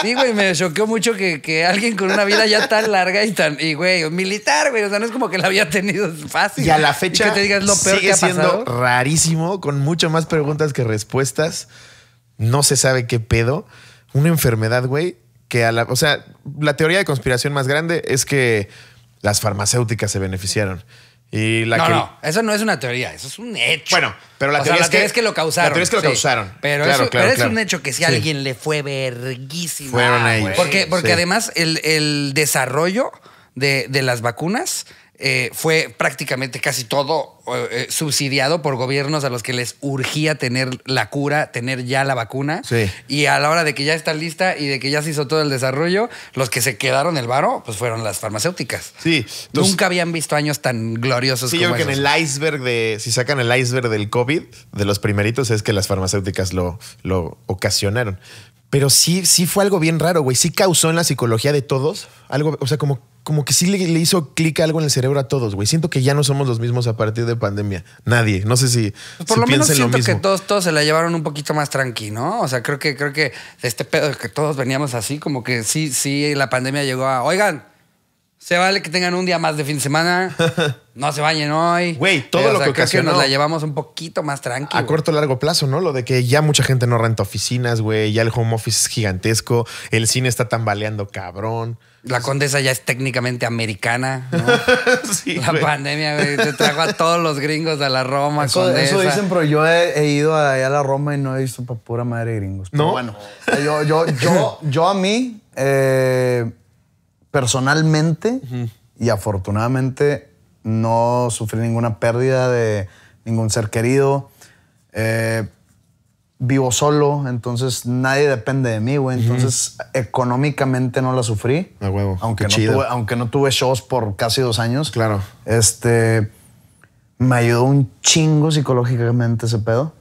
Sí, güey, me choqueó mucho que, que alguien con una vida ya tan larga y tan. Y güey, militar, güey. O sea, no es como que la había tenido fácil. Y a la fecha. sigue siendo
rarísimo, con mucho más preguntas que respuestas. No se sabe qué pedo. Una enfermedad, güey, que a la. O sea, la teoría de conspiración más grande es que las farmacéuticas se beneficiaron no, no,
eso no es una teoría, eso es un hecho. Bueno, pero la, teoría, es que, lo causaron. La que lo causaron. Pero, es un hecho que si a alguien le fue verguísimo. Fueron Porque, porque además el, desarrollo de las vacunas eh, fue prácticamente casi todo eh, eh, subsidiado por gobiernos a los que les urgía tener la cura, tener ya la vacuna. Y a la hora de que ya está lista y de que ya se hizo todo el desarrollo, los que se quedaron el varo, pues fueron las farmacéuticas. Sí. Nunca habían visto años tan gloriosos sí, como yo que en el
iceberg de, si sacan el iceberg del COVID, de los primeritos, es que las farmacéuticas lo, lo ocasionaron. Pero sí, sí fue algo bien raro, güey. Sí causó en la psicología de todos algo, o sea, como, como que sí le, hizo clic algo en el cerebro a todos, güey. Siento que ya no somos los
mismos a partir de pandemia. Nadie. No sé si. Pues por lo menos siento que todos, todos se la llevaron un poquito más tranquilo. O sea, creo que, creo que este pedo de que todos veníamos así, como que sí, sí, la pandemia llegó a. Oigan, se vale que tengan un día más de fin de semana. No se bañen hoy. Güey, todo lo que nos la llevamos un poquito más tranquilo.
A corto y largo plazo, ¿no? Lo de que ya mucha gente no renta oficinas, güey. Ya el home office es gigantesco. El cine está tambaleando cabrón.
La condesa ya es técnicamente americana. ¿no? sí, la pandemia, güey, te trajo a todos los gringos a la Roma. Eso, condesa. eso dicen, pero yo he, ido allá a la Roma y no he visto
para pura madre gringos. no. Bueno, yo, yo, yo, yo a mí. Eh, personalmente y afortunadamente no sufrí ninguna pérdida de ningún ser querido. Eh, vivo solo, entonces nadie depende de mí, güey. Entonces, económicamente no la sufrí. Aunque no, tuve, aunque no tuve shows por casi dos años. Claro. Este. Me ayudó un chingo psicológicamente ese pedo.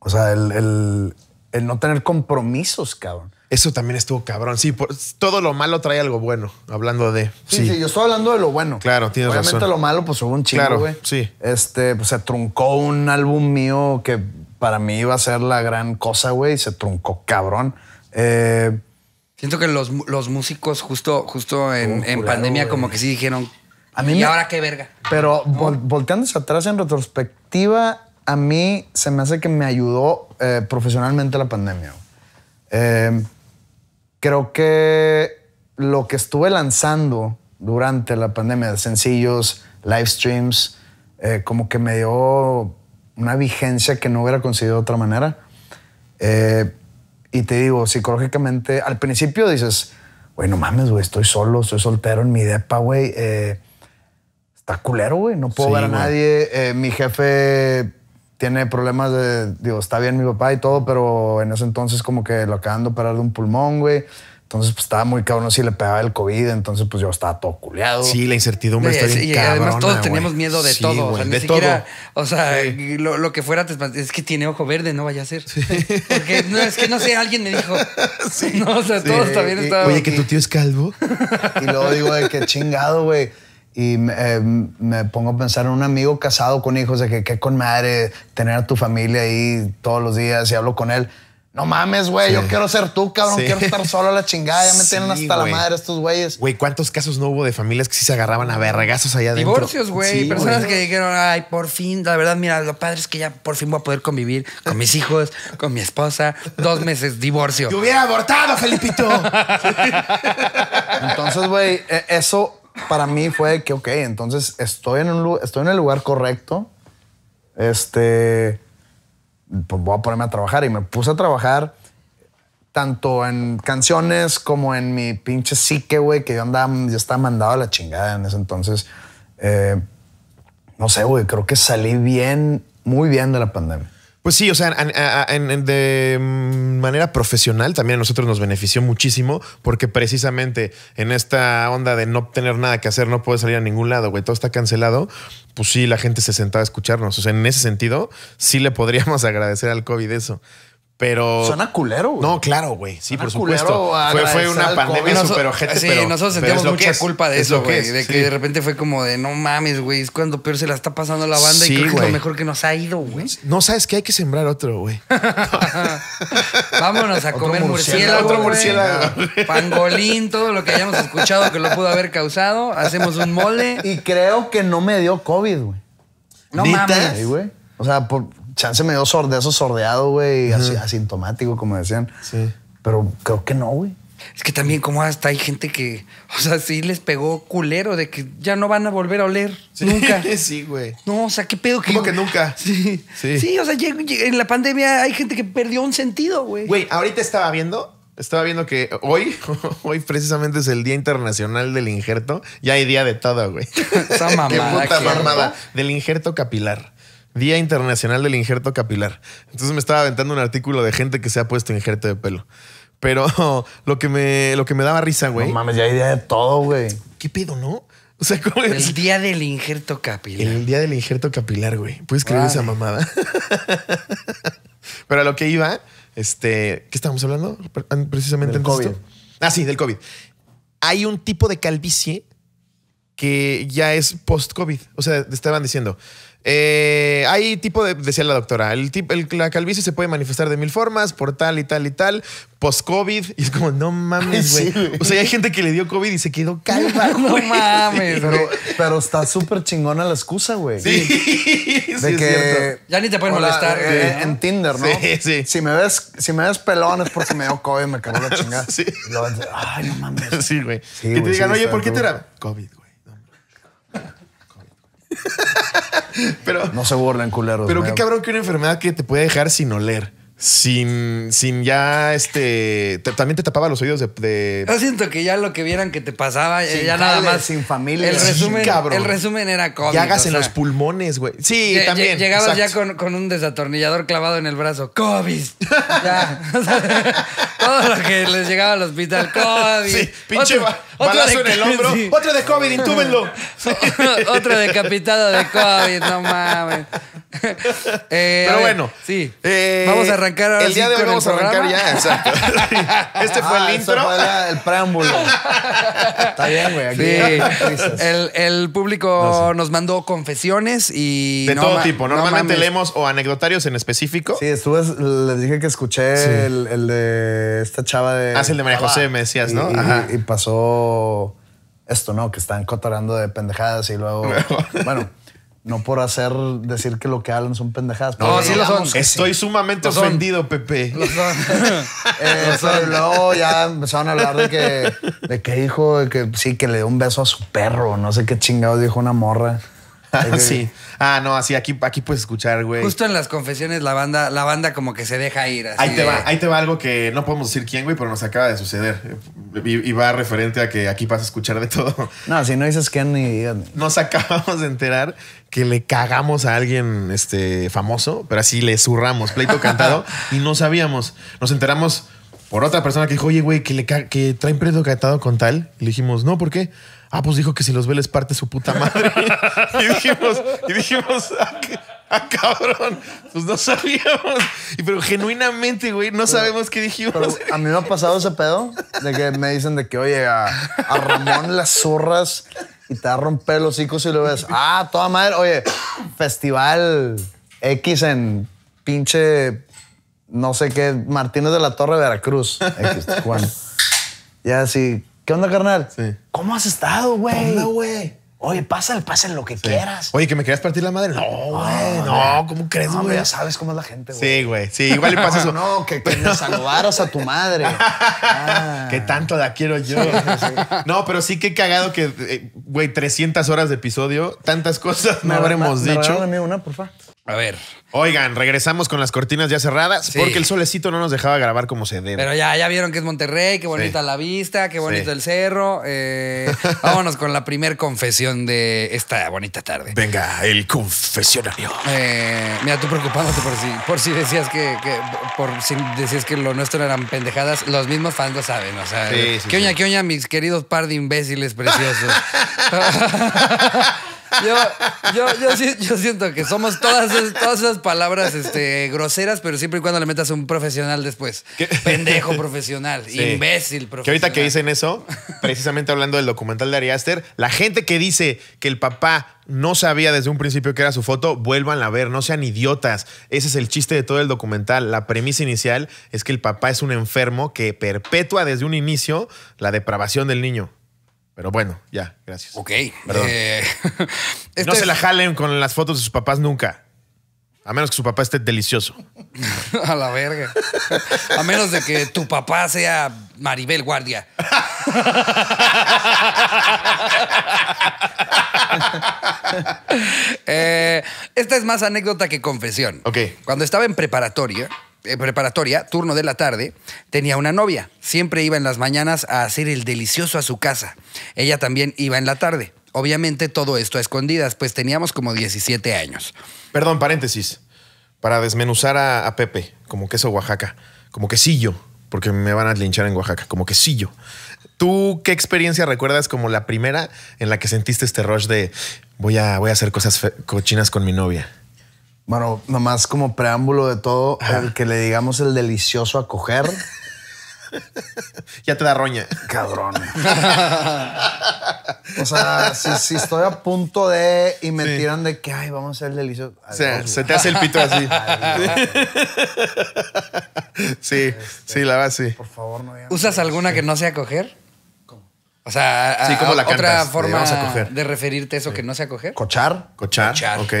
O sea, el, el no tener compromisos, cabrón. Eso también estuvo cabrón. Sí, todo
lo malo trae algo bueno, hablando de. Sí, sí, yo estoy hablando de lo bueno. Claro, tienes Obviamente lo
malo, pues hubo un chingo, güey. sí. Este, pues se truncó un álbum mío que para mí iba a ser la gran cosa, güey, se truncó cabrón. Eh, Siento que los, los,
músicos justo, justo en, en pandemia como que sí dijeron,
a mí ¿y ahora qué verga? Pero volteando volteándose atrás en retrospectiva, a mí se me hace que me ayudó eh, profesionalmente la pandemia. Eh, creo que lo que estuve lanzando durante la pandemia, sencillos, live streams, eh, como que me dio una vigencia que no hubiera conseguido de otra manera. Eh, y te digo, psicológicamente, al principio dices, güey, no mames, güey, estoy solo, estoy soltero en mi depa, güey. Eh, está culero, güey, no puedo ver a nadie. mi jefe tiene problemas de, digo, está bien mi papá y todo, pero en ese entonces como que lo acaban de operar de un pulmón, güey. Entonces, pues estaba muy cabrón si le pegaba el COVID. Entonces, pues yo estaba todo culeado. Sí, la incertidumbre está bien sí, Y además, todos teníamos miedo de todo. o sea, de ni siquiera,
o sea, lo, que fuera Es que tiene ojo verde, no vaya a ser. Porque no, es que no sé, alguien me dijo. No, o sea, todos también estaban. Oye, que tu
tío es calvo. y luego digo, de qué chingado, güey y eh, me pongo a pensar en un amigo casado con hijos, de que qué con madre tener a tu familia ahí todos los días y hablo con él. No mames, güey, yo quiero ser tú, cabrón, quiero estar solo a la chingada, ya me tienen hasta la madre
estos güeyes. Güey, ¿cuántos casos no hubo de familias que sí se agarraban a ver regazos allá adentro? Divorcios, güey, personas que dijeron, ay, por fin, la verdad, mira, lo padre es que ya por fin voy a poder convivir con mis hijos, con mi esposa, dos meses, divorcio. ¡Te
hubiera abortado, Felipito.
Entonces, güey, e-, eso para mí fue que, ok, entonces estoy en, un, estoy en el lugar correcto. Este, pues voy a ponerme a trabajar y me puse a trabajar tanto en canciones como en mi pinche psique, güey, que yo andaba, yo estaba mandado a la chingada en ese entonces. Eh, no sé, güey, creo que salí bien, muy bien de la pandemia.
Pues sí, o sea, de mm, manera profesional también a nosotros nos benefició muchísimo porque precisamente en esta onda de no tener nada que hacer, no puedes salir a ningún lado, güey, todo está cancelado, pues sí, la gente se sentaba a escucharnos. O sea, en ese sentido, sí le podríamos agradecer al COVID eso. Pero. Suena culero, güey. No, claro, güey. Sí, por supuesto. fue, fue una pandemia súper ojete, Sí, nosotros sentíamos mucha culpa de eso, güey. de que de repente
fue como de no mames, güey. Es cuando peor se la está pasando la banda y creo que es lo mejor que nos ha ido, güey. No sabes que hay que sembrar otro, güey. Vámonos a comer murciélago. Otro murciélago. pangolín, todo lo que hayamos escuchado que lo pudo haber causado. Hacemos un mole. Y creo que no me dio COVID, güey. No mames.
güey. O sea, por, chance me dio sordezo, sordeado, güey,
asintomático, como decían. Sí. Pero creo que no, güey. Es que también como hasta hay gente que, o sea, sí les pegó culero de que ya no van a volver a oler sí, nunca. Sí, güey. No, o sea, qué pedo que... Como que nunca. Sí. Sí, sí o sea, en la pandemia hay gente que perdió un sentido, güey. Güey,
ahorita estaba viendo, estaba viendo que hoy, hoy precisamente es el Día Internacional del Injerto. Ya hay día de todo, güey. Esa mamada. qué puta mamada. Del injerto capilar. Día Internacional del Injerto Capilar. Entonces me estaba aventando un artículo de gente que se ha puesto injerto de pelo. Pero lo que me, lo que me daba risa, güey. No
mames, ya hay idea de todo, güey.
¿Qué pedo, no? O sea, El día del injerto capilar. El día del injerto capilar, güey. Puedes creer esa mamada.
Pero a lo que
iba, este, ¿qué estábamos hablando? Precisamente del COVID. Ah, sí, del COVID. Hay un tipo de calvicie que ya es post-COVID. O sea, estaban diciendo, eh, hay tipo de, decía la doctora, el, tipo, la calvicie se puede manifestar de mil formas, por tal y tal y tal, post-COVID. Y es como, no mames, güey. o sea, hay gente
que le dio COVID y se quedó calva. no mames, pero, pero, está súper chingona la excusa, güey. Sí,
sí. De que. Ya ni te pueden molestar. Eh, en
Tinder, ¿no? Sí, sí. Si me ves, si me ves pelón es porque me dio COVID, me cagó la chingada. Sí. ay, no mames. Sí, güey. que te digan, oye, ¿por qué te era
COVID? pero, no se burlen, culeros. Pero qué cabrón que una enfermedad que te puede dejar sin oler. Sin, sin ya este. también te tapaba los oídos de, de,
siento que ya lo que vieran que te pasaba, eh, ya nada más. Sin familia. El resumen, el resumen era covid Llagas en los pulmones, güey. Sí, también. Llegabas ya con, un desatornillador clavado en el brazo. COVID. Ya. todo lo que les llegaba al hospital. COVID. Sí, pinche. Balazo en el hombro. Otro de COVID, intúbenlo. Otro decapitado de COVID, no mames. Eh, Pero bueno, sí. Eh, vamos a arrancar ahora. El día de hoy vamos a arrancar ya, exacto. este fue el ah, intro. Fue el preámbulo. Está bien, güey. Sí. El, público nos mandó
confesiones y. De todo tipo. Normalmente leemos o anecdotarios en específico. Sí, estuve, les dije
que escuché el, de esta chava de. Ah, el de María José, me decías, ¿no? Ajá. y pasó esto, ¿no? Que están cotarando de pendejadas y luego, bueno, no por hacer decir que lo que hablan son pendejadas. No, sí lo son. Estoy sumamente ofendido, Pepe. Lo eh, son. Luego ya empezaron a hablar de que, de que dijo, de que sí, que le dio un beso a su perro, no sé qué chingados dijo una morra. sí.
Ah, no, así aquí, aquí puedes escuchar, güey. Justo en las confesiones la banda, la banda como que se deja ir. ahí, te va,
ahí te va algo que no podemos decir quién, güey, pero nos acaba de suceder. Y, va referente a que aquí vas a escuchar de todo.
No, si no dices quién ni... Nos acabamos de enterar
que le cagamos a alguien este, famoso, pero así le zurramos, pleito cantado, y no sabíamos. Nos enteramos por otra persona que dijo, oye, güey, que, le que traen pleito cantado con tal. Y le dijimos, no, ¿por qué? Ah, pues dijo que si los ve les parte su puta madre.
y dijimos,
y dijimos, ah, ah, cabrón, pues no sabíamos. Y, pero genuinamente,
güey, no sabemos qué dijimos. a mí me ha pasado ese pedo de que me dicen de que, oye, a, a Ramón las zorras y te va a romper los hijos y lo ves. Ah, toda madre. Oye, festival X en pinche no sé qué, Martínez de la Torre, Veracruz. X, Juan. Ya así, ¿Qué onda, carnal? Sí. ¿Cómo has estado, güey? ¿Qué güey? Oye, pásale, pásale lo que quieras. Oye, que me
querías partir la madre. No, güey, no, ¿cómo crees, güey? No, ya sabes cómo es la gente, güey. Sí, güey, sí, igual le pasa eso. no,
que, que me saludaras a tu
madre. Ah. Que tanto la quiero yo. No, pero sí que cagado que, eh, güey, 300 horas de episodio, tantas cosas no, habremos me, dicho.
Me una, porfa.
A ver. Oigan, regresamos con las cortinas ya cerradas porque el solecito no nos dejaba grabar como se debe. Pero
ya, ya vieron que es Monterrey, qué bonita la vista, qué bonito el cerro. Eh, vámonos con la primer confesión de esta bonita tarde. Venga, el confesionario. Eh, mira, tú preocupándote por si, por si decías que, por si decías que lo nuestro eran pendejadas, los mismos fans lo saben. O sea, qué oña, qué oña, mis queridos par de imbéciles preciosos. Yo, yo, siento que somos todas, todas esas palabras este, groseras, pero siempre y cuando le metas a un profesional después. Pendejo profesional, imbécil profesional. Que ahorita
que dicen eso, precisamente hablando del documental de Ari la gente que dice que el papá no sabía desde un principio que era su foto, vuelvan a ver, no sean idiotas. Ese es el chiste de todo el documental. La premisa inicial es que el papá es un enfermo que perpetúa desde un inicio la depravación del niño. Pero bueno, ya, gracias.
Ok. Eh,
este no se la jalen con las fotos de sus papás nunca. A menos que su papá esté delicioso.
a la verga. A menos de que tu papá sea Maribel Guardia. Eh, esta es más anécdota que confesión. Ok. Cuando estaba en preparatoria, eh, preparatoria, turno de la tarde, tenía una novia. Siempre iba en las mañanas a hacer el delicioso a su casa. Ella también iba en la tarde. Obviamente todo esto a escondidas, pues teníamos como 17 años. Perdón, paréntesis. Para desmenuzar a, a Pepe, como queso
Oaxaca, como quesillo, porque me van a linchar en Oaxaca, como quesillo. ¿Tú qué experiencia recuerdas como la primera en la que sentiste este rush de voy a, voy a hacer cosas cochinas con mi novia?
Bueno, nomás como preámbulo de todo, el que le digamos el delicioso a coger. ya te da roña. Cabrón. o sea, si, estoy a punto de y me tiran de que,
ay, vamos a hacer el delicioso. se te hace el pito así.
sí, este, sí, la verdad, sí. Por favor, no
¿Usas alguna este que no sea coger?
O sea, otra forma de,
referirte a eso que no sea coger. Cochar.
Cochar. Cochar. Ok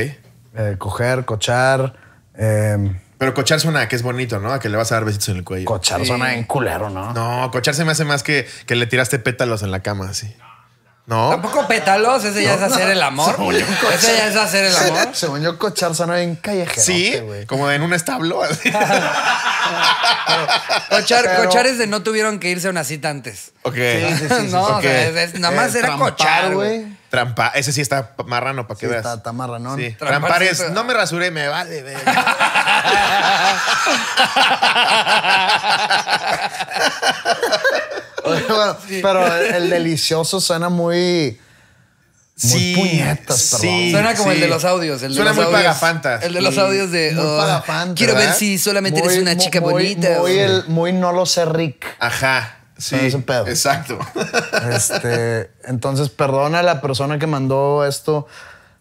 eh, coger, cochar. Em, pero cochar suena a que es bonito, ¿no? A que
le vas a dar besitos en el cuello. Cochar suena en culero, ¿no? No, cochar se me hace más que, que le tiraste pétalos en la cama, así. ¿No? ¿Tampoco pétalos? ¿Ese ya es hacer el amor? ¿Ese ya es hacer el amor?
Según yo, cochar suena en callejero. Sí, este güey. como en un establo. cochar, cochar es de no tuvieron que irse a una cita antes. Ok. Sí, sí, sí, no, nada más era cochar, güey.
Trampa, ese sí está marrano para que veas. Está, marrano Trampar, no me rasuré, me vale.
Pero el, delicioso suena muy. Muy puñetas, sí Suena como el de los audios. El de Suena los muy audios. El de los audios de. Oh, quiero ver si solamente eres una chica bonita. Muy, el- muy no lo sé, Rick. Ajá. Sí, pedo. exacto. Este, entonces, perdona a la persona que mandó esto.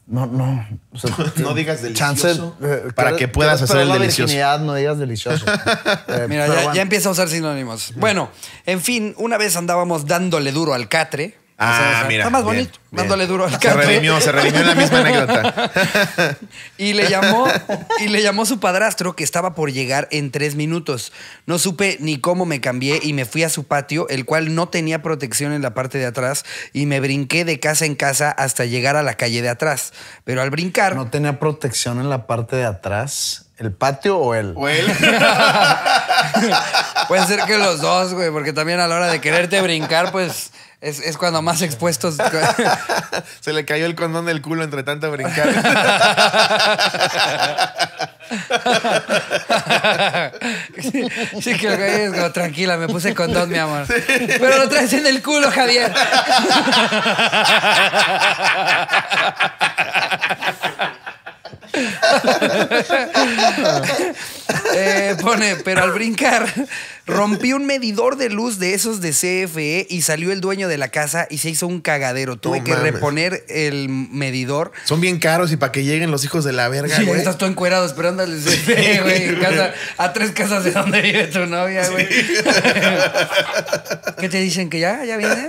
No, no. no digas
delicioso. Eh, para que puedas hacer el delicioso.
no digas delicioso. Eh, Mira, ya, ya, empieza a usar sinónimos. Bueno, en fin, una vez andábamos dándole duro al catre Ah, mira. Está más bonito, duro al Se redimió, se redimió en la misma anécdota. y le llamó, y le llamó su padrastro que estaba por llegar en tres minutos. No supe ni cómo me cambié y me fui a su patio, el cual no tenía protección en la parte de atrás, y me brinqué de casa en casa hasta llegar a la calle de atrás. Pero al brincar. No tenía protección en la parte de atrás. ¿El patio o él? O él. Puede ser que los dos, güey, porque también a la hora de quererte brincar, pues es, es, cuando más expuestos. Se le cayó el condón del culo entre tanto brincar. sí, que el güey es como, tranquila, me puse condón, mi amor. Pero lo traes en el culo, Javier. Eh, pone, pero al brincar Rompí un medidor de luz de esos de CFE y salió el dueño de la casa y se hizo un cagadero. Tuve que reponer el medidor. Son bien caros y para que lleguen los hijos de la verga, sí, güey. Estás todo encuerado esperando e, güey, a tres casas de donde vive tu novia, güey. ¿Qué te dicen? ¿Que ya? ¿Ya viene?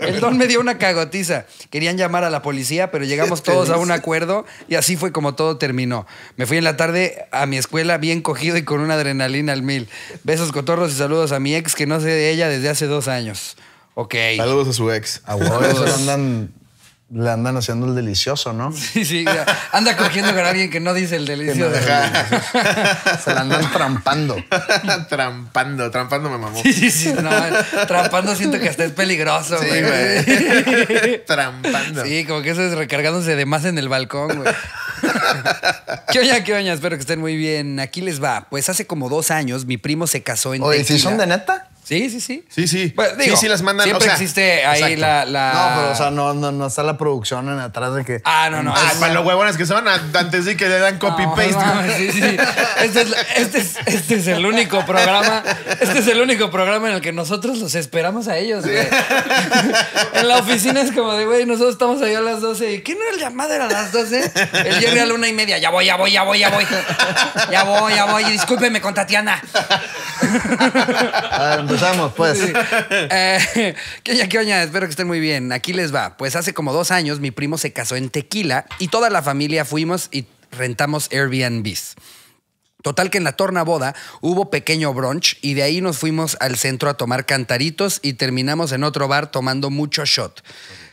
el don me dio una cagotiza. Querían llamar a la policía, pero llegamos todos a un acuerdo y así fue como todo terminó. Me fui en la tarde a mi escuela bien cogido y con una adrenalina al mil. Besos cotorros y saludos a mi ex que no sé de ella desde hace dos años. Ok. Saludos a
su ex. A andan le andan haciendo el delicioso, ¿no?
Sí, sí. Anda cogiendo con alguien que no dice el delicioso. Se la andan trampando. trampando, trampando me mamó. Sí, sí, sí. No, trampando siento que hasta es peligroso, güey. trampando. Sí, como que eso es recargándose de más en el balcón, güey. ¿Qué oña, qué oña? Espero que estén muy bien. Aquí les va. Pues hace como dos años mi primo se casó en Oye, ¿si son de neta? Sí, sí, sí. Sí, sí. si pues, las mandan. Siempre existe ahí la, la. No, pero o sea,
no, no, no está la producción en atrás de que. Ah, no, no. Ah, es... para los
huevones que son antes sí que le dan ah, copy paste. sí, sí. Este es, este, es, este es, el único programa. Este es el único programa en el que nosotros los esperamos a ellos, en la oficina es como de, güey, nosotros estamos ahí a las 12. ¿Y quién era el llamado? Era a las 12. El Jerry a la una y media. Ya voy, ya voy, ya voy, ya voy. Ya voy, ya voy. Y discúlpeme con Tatiana. Ah, empezamos, pues. Sí. Espero que estén muy bien. Aquí les va. Pues hace como dos años mi primo se casó en Tequila y toda la familia fuimos y rentamos Airbnbs. Total que en la torna boda hubo pequeño brunch y de ahí nos fuimos al centro a tomar cantaritos y terminamos en otro bar tomando mucho shot.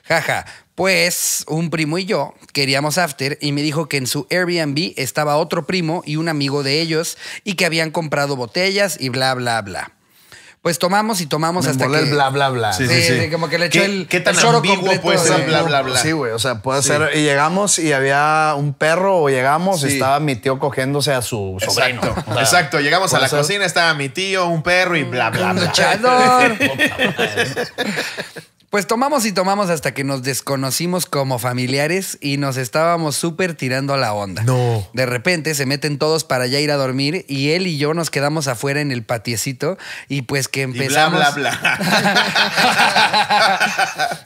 Jaja, pues un primo y yo queríamos after y me dijo que en su Airbnb estaba otro primo y un amigo de ellos y que habían comprado botellas y bla, bla, bla pues tomamos y tomamos hasta que. el bla, bla, bla. Sí, sí, sí. como que le echó el. ¿Qué tan bla, bla, bla? Sí, güey. O sea, puede ser. Y
llegamos y había un perro, o llegamos y estaba mi tío cogiéndose a su sobrino. Exacto. Exacto. Llegamos
a la cocina, estaba mi tío, un perro y bla, bla, bla.
Pues tomamos y tomamos hasta que nos desconocimos como familiares y nos estábamos súper tirando a la onda. No. De repente se meten todos para ya ir a dormir y él y yo nos quedamos afuera en el patiecito y pues que empezamos. bla, bla,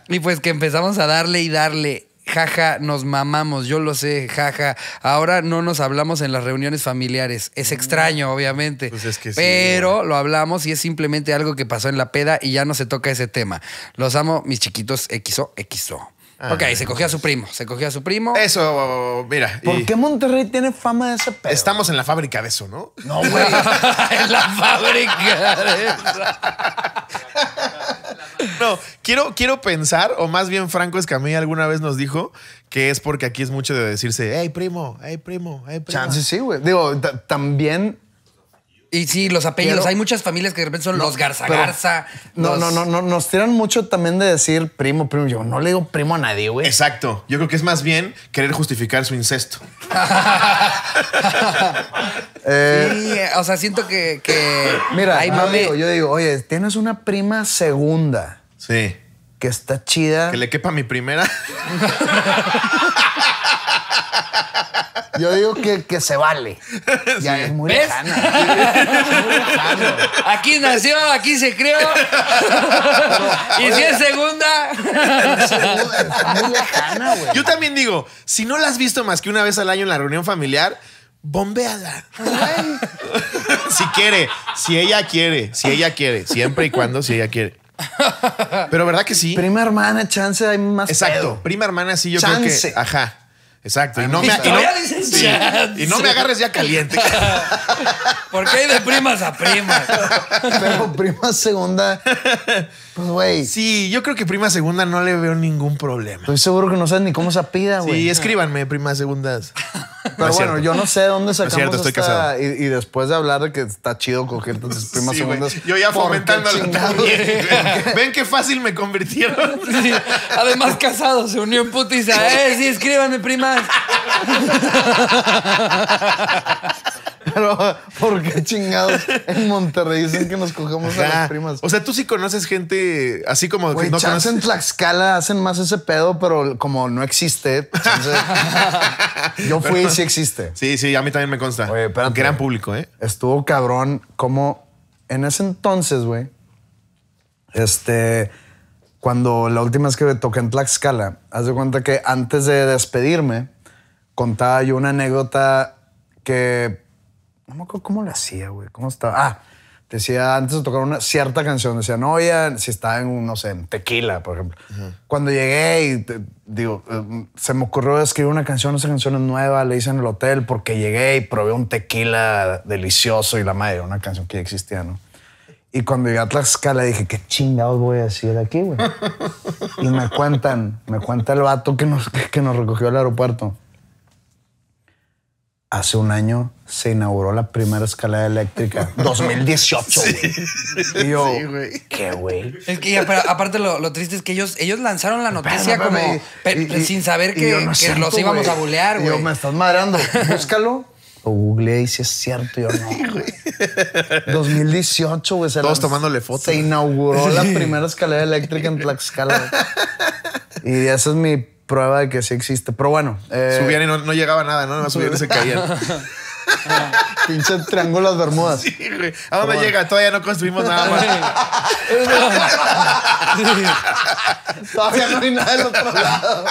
bla. y pues que empezamos a darle y darle. Jaja, nos mamamos, yo lo sé, jaja. Ahora no nos hablamos en las reuniones familiares. Es mm. extraño, obviamente. Pues pero lo hablamos y es simplemente algo que pasó en la peda y ya no se toca ese tema. Los amo, mis chiquitos XOXO. XO. Ah, ok, se cogió a su primo, se cogió a su primo. Eso,
mira. ¿Por qué Monterrey tiene fama de ese pedo? Estamos en la fábrica de eso, ¿no? No,
güey.
en la fábrica de eso.
No, quiero, quiero pensar, o más bien Franco Escamilla alguna vez nos dijo que es porque aquí es mucho de
decirse, hey primo, hey primo, hey primo. Chance sí, güey. Digo, también
y sí, los apellidos. hay muchas familias que de repente son los Garza Garza. No, no, no,
Nos tiran mucho también de decir primo, primo. Yo no le digo primo a nadie, güey. Exacto. Yo creo que es más bien querer justificar su incesto. Eh,
sí, o sea, siento que.
mira, yo digo, oye, tienes una prima segunda. Sí. Que está chida. Que le quepa mi primera. Yo digo que, se vale. Ya es muy
Aquí nació, aquí se creó y si es segunda. es muy lejana,
güey. Yo también digo, si no la has visto más que una vez al año en la reunión familiar, bombeala. si quiere, si ella quiere, si ella quiere, siempre y cuando si ella quiere. Pero verdad que sí. Prima hermana, chance hay más. Exacto. Prima hermana, sí, yo creo que. Ajá. Exacto.
Ah, y no, me, y, agarres ya caliente. Porque hay de
primas a primas.
Pero prima segunda. Pues, güey. Sí,
yo creo que prima segunda no le veo ningún problema. Estoy seguro que no sabes ni cómo se pida, güey. Sí, escríbanme, primas segundas.
Pero bueno, yo no sé dónde sacamos no cierto, estoy esta... casado. Y, después de hablar de que está
chido coger
tus primas segundas. Yo ya fomentando
Ven qué fácil me convirtieron. Además, casado, se unió en putiza. Eh, sí, escríbanme, primas.
Pero, ¿por qué chingados en Monterrey dicen
que nos cogemos a las primas? O sea, tú sí conoces gente así como Wey, no en
Tlaxcala hacen más ese pedo, pero como no existe,
yo fui y sí existe. Sí, sí, a mí también me consta. Oye, que eran público, ¿eh?
Estuvo cabrón como en ese entonces, güey. Este, cuando la última vez que me toqué en Tlaxcala, haz de cuenta que antes de despedirme, contaba yo una anécdota que no me acuerdo cómo lo hacía, güey. ¿Cómo estaba? Ah, decía antes de tocar una cierta canción, decía, no, ya si estaba en, un, no sé, en
tequila, por ejemplo.
Cuando llegué y, digo, eh, se me ocurrió escribir una canción, esa canción es nueva, le hice en el hotel porque llegué y probé un tequila delicioso y la madre, una canción que ya existía, ¿no? Y cuando llegué a Tlaxcala dije, ¿qué chingados voy a decir aquí, güey? y me cuentan, me cuenta el vato que nos, que nos recogió al aeropuerto hace un año se inauguró la primera escalera eléctrica. 2018, güey.
Sí. yo, sí, güey. ¿qué, güey? Es que, aparte, lo, triste es que ellos, ellos lanzaron la noticia como sin saber que, los íbamos a bulear, güey. Yo, me estás madrando. Búscalo.
Lo googleé y si es cierto, yo no. 2018, güey. Todos tomándole fotos. Se inauguró la primera escalera eléctrica en Tlaxcala. y esa es mi prueba de que sí existe. Pero bueno. Eh, subían y no,
no llegaba nada, ¿no? Nada subían y se caían. pinche triángulo de Bermudas. Sí, ¿A dónde llega? Todavía no construimos nada güey.
Todavía no hay nada del otro lado.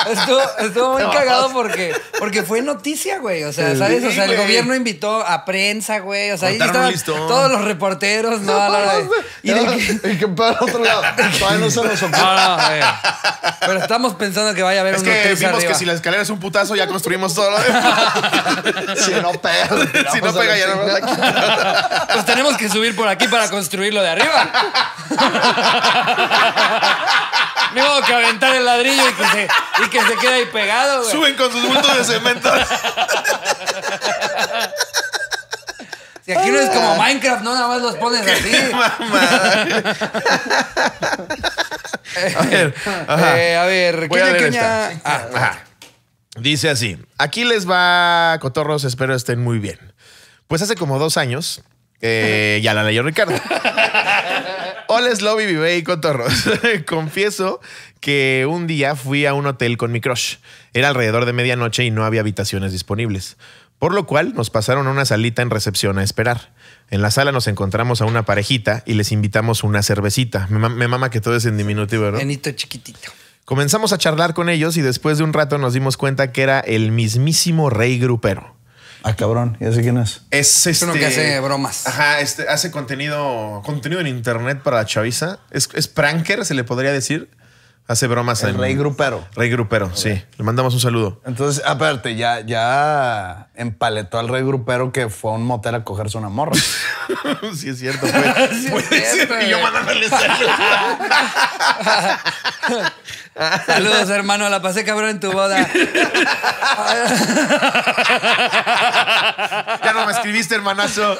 Estuvo, muy cagado porque, porque fue noticia, güey. O sea, ¿sabes? o sea, el gobierno invitó a prensa, güey. O sea, ahí estaban todos los reporteros, ¿no? no, la Y el que, el que otro lado. Todavía no se nos No,
no, güey. Eh. Pero estamos pensando que vaya a haber es un que vimos que si la escalera es un putazo, ya construimos
todo lo demás. si no, perro. si no pega ya no Pues tenemos que subir por aquí para construirlo de arriba. Me modo que aventar el ladrillo y que se, y que se quede ahí pegado, Suben con sus bultos de cemento. Si aquí no es como Minecraft, no nada más los pones así.
a ver, eh, a ver, ¿qué Dice así, aquí les va, cotorros, espero estén muy bien. Pues hace como dos años, eh, ya la leyó Ricardo. Hola, Slobby, Vive Cotorros. Confieso que un día fui a un hotel con mi crush. Era alrededor de medianoche y no había habitaciones disponibles. Por lo cual nos pasaron a una salita en recepción a esperar. En la sala nos encontramos a una parejita y les invitamos una cervecita. Me, mama que todo es en diminutivo, ¿no? Benito chiquitito. Comenzamos a charlar con ellos y después de un rato nos dimos cuenta que era el mismísimo Rey Grupero. Ah, cabrón, ya sé quién es. Es, este, uno que este- hace
bromas. Ajá,
este, hace contenido, contenido en internet para la chaviza. es pranker, se le podría decir. Hace bromas. El Rey Grupero. Rey Grupero, sí. Le mandamos un saludo.
Entonces, aparte, ya, ya empaletó al Rey Grupero que fue a un motel a cogerse una morra.
sí, es cierto. Y yo eh. mandándole saludos. saludos, hermano. La pasé cabrón en tu boda. ya no me escribiste, hermanazo.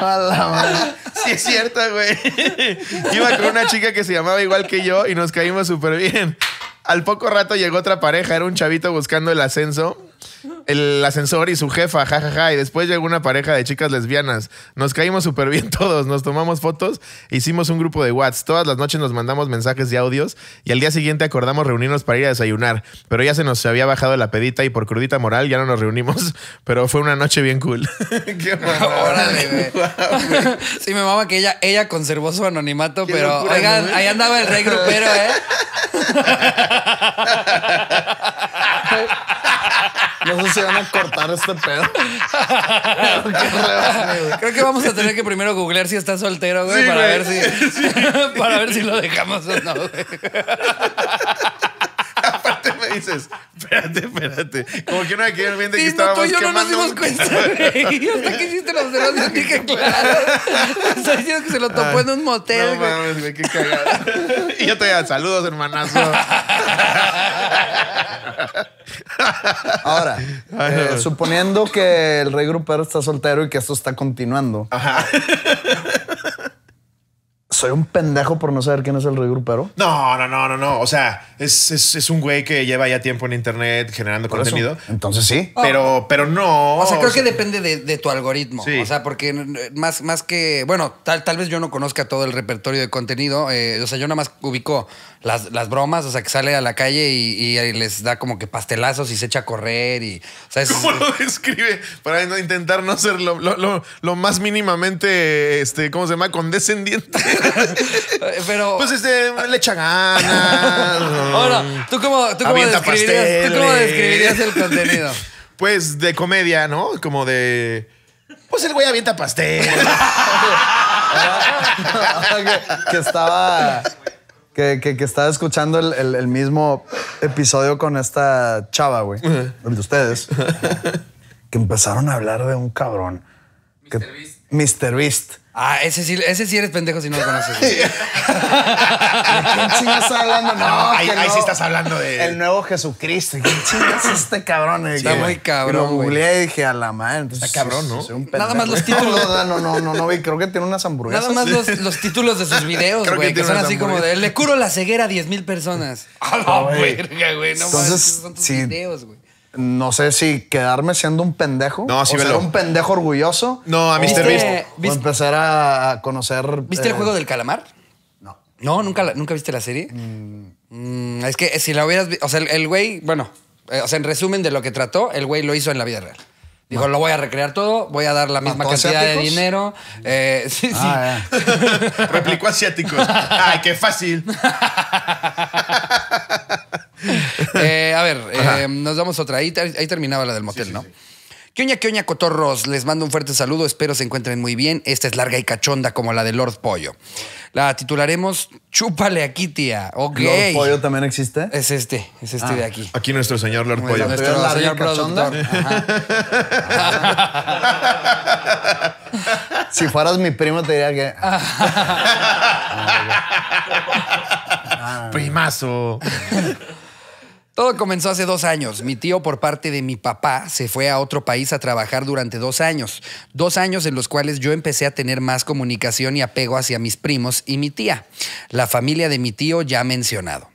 hola
es cierto, güey. Iba con una chica que se llamaba igual que yo y nos caímos súper bien. Al poco rato llegó otra pareja, era un chavito buscando el ascenso el ascensor y su jefa, jajaja. Y después llegó una pareja de chicas lesbianas. Nos caímos súper bien todos, nos tomamos fotos, hicimos un grupo de WhatsApp. Todas las noches nos mandamos mensajes y audios y al día siguiente acordamos reunirnos para ir a desayunar. Pero ya se nos había bajado la pedita y por crudita moral ya no nos reunimos. Pero fue una noche bien cool. Qué
Órale, Sí, me mama que ella, ella conservó su anonimato, pero ahí andaba el rey grupero, ¿eh? No sé si van a cortar este pedo. Creo que vamos a tener que primero googlear si está soltero, güey, para ver si. para ver si lo dejamos o no, güey.
Aparte me dices,
espérate, espérate.
Como que no me quedé bien de que estábamos tú y yo No nos dimos cuenta, güey. Hasta
que hiciste los demás, dije, claro.
diciendo que se lo topó en un motel, güey. No mames, güey, qué cagada. y yo te digo, saludos, hermanazo.
Ahora, eh,
suponiendo que el rey está soltero y que esto está continuando soy un pendejo por no saber quién es el rey pero No, no, no, no, no. O sea,
es, un güey que lleva ya tiempo en internet generando contenido. Entonces sí. Pero, oh. pero
no. O sea, creo que depende de, tu algoritmo. O sea, porque más, más que. Bueno, tal, tal vez yo no conozca todo el repertorio de contenido. Eh, o sea, yo nada más ubico las, las, bromas, o sea, que sale a la calle y, les da como que pastelazos y se echa a correr y. O sea, ¿Cómo lo
describe? Para intentar no ser lo, lo, más mínimamente, este, ¿cómo se llama? Condescendiente. Pero. Pues este, le echa ganas. Ahora, ¿tú cómo, tú cómo describirías, describirías el contenido? Pues de comedia, ¿no? Como de. Pues el güey avienta pastel.
Ah, que, estaba. Que, que, estaba escuchando el, mismo episodio con esta chava, güey. El de ustedes.
que empezaron a hablar de un cabrón. Mr. Beast. Ah, ese sí, ese sí eres pendejo si no lo conoces. ¿De quién
chingas estás hablando? No, ah, ahí, sí estás hablando de. El nuevo Jesucristo. ¿Quién chingas es este cabrón? Está muy cabrón. pero lo googleé y dije, a la madre. Entonces, Está cabrón, ¿no? Nada más los títulos. No, no, no, no, no, creo que tiene unas hamburguesas. Nada más los,
los títulos de sus videos, güey, que, son así como de: le curo la ceguera a 10.000 mil personas. A la verga, güey. No Entonces,
son tus videos, güey no sé si quedarme siendo un pendejo. No, o ser un pendejo orgulloso. No, a Mr. Beast. O empezar a
conocer. ¿Viste el eh, juego del calamar? No. No, nunca, nunca viste la serie. Mm. Mm, es que si la hubieras O sea, el güey, bueno, eh, o sea, en resumen de lo que trató, el güey lo hizo en la vida real. Dijo, lo voy a recrear todo, voy a dar la misma cantidad de dinero. Eh, sí, sí. Ah, Replicó asiáticos. ¡Ay,
qué fácil!
Eh, a ver, eh, nos damos otra. Ahí, terminaba la del motel, ¿no? Sí. ¿Qué cotorros? Les mando un fuerte saludo. Espero se encuentren muy bien. Esta es larga y cachonda como la de Lord Pollo. La titularemos Chúpale aquí, tía. Ok. ¿Lord Pollo también
existe? Es este, es este de ah, aquí. Aquí nuestro señor Lord Pollo. Nuestro señor, si fueras mi primo, te diría que.
Primazo. Todo comenzó hace dos años. Mi tío, por parte de mi papá, se fue a otro país a trabajar durante dos años. Dos años en los cuales yo empecé a tener más comunicación y apego hacia mis primos y mi tía, la familia de mi tío ya mencionado.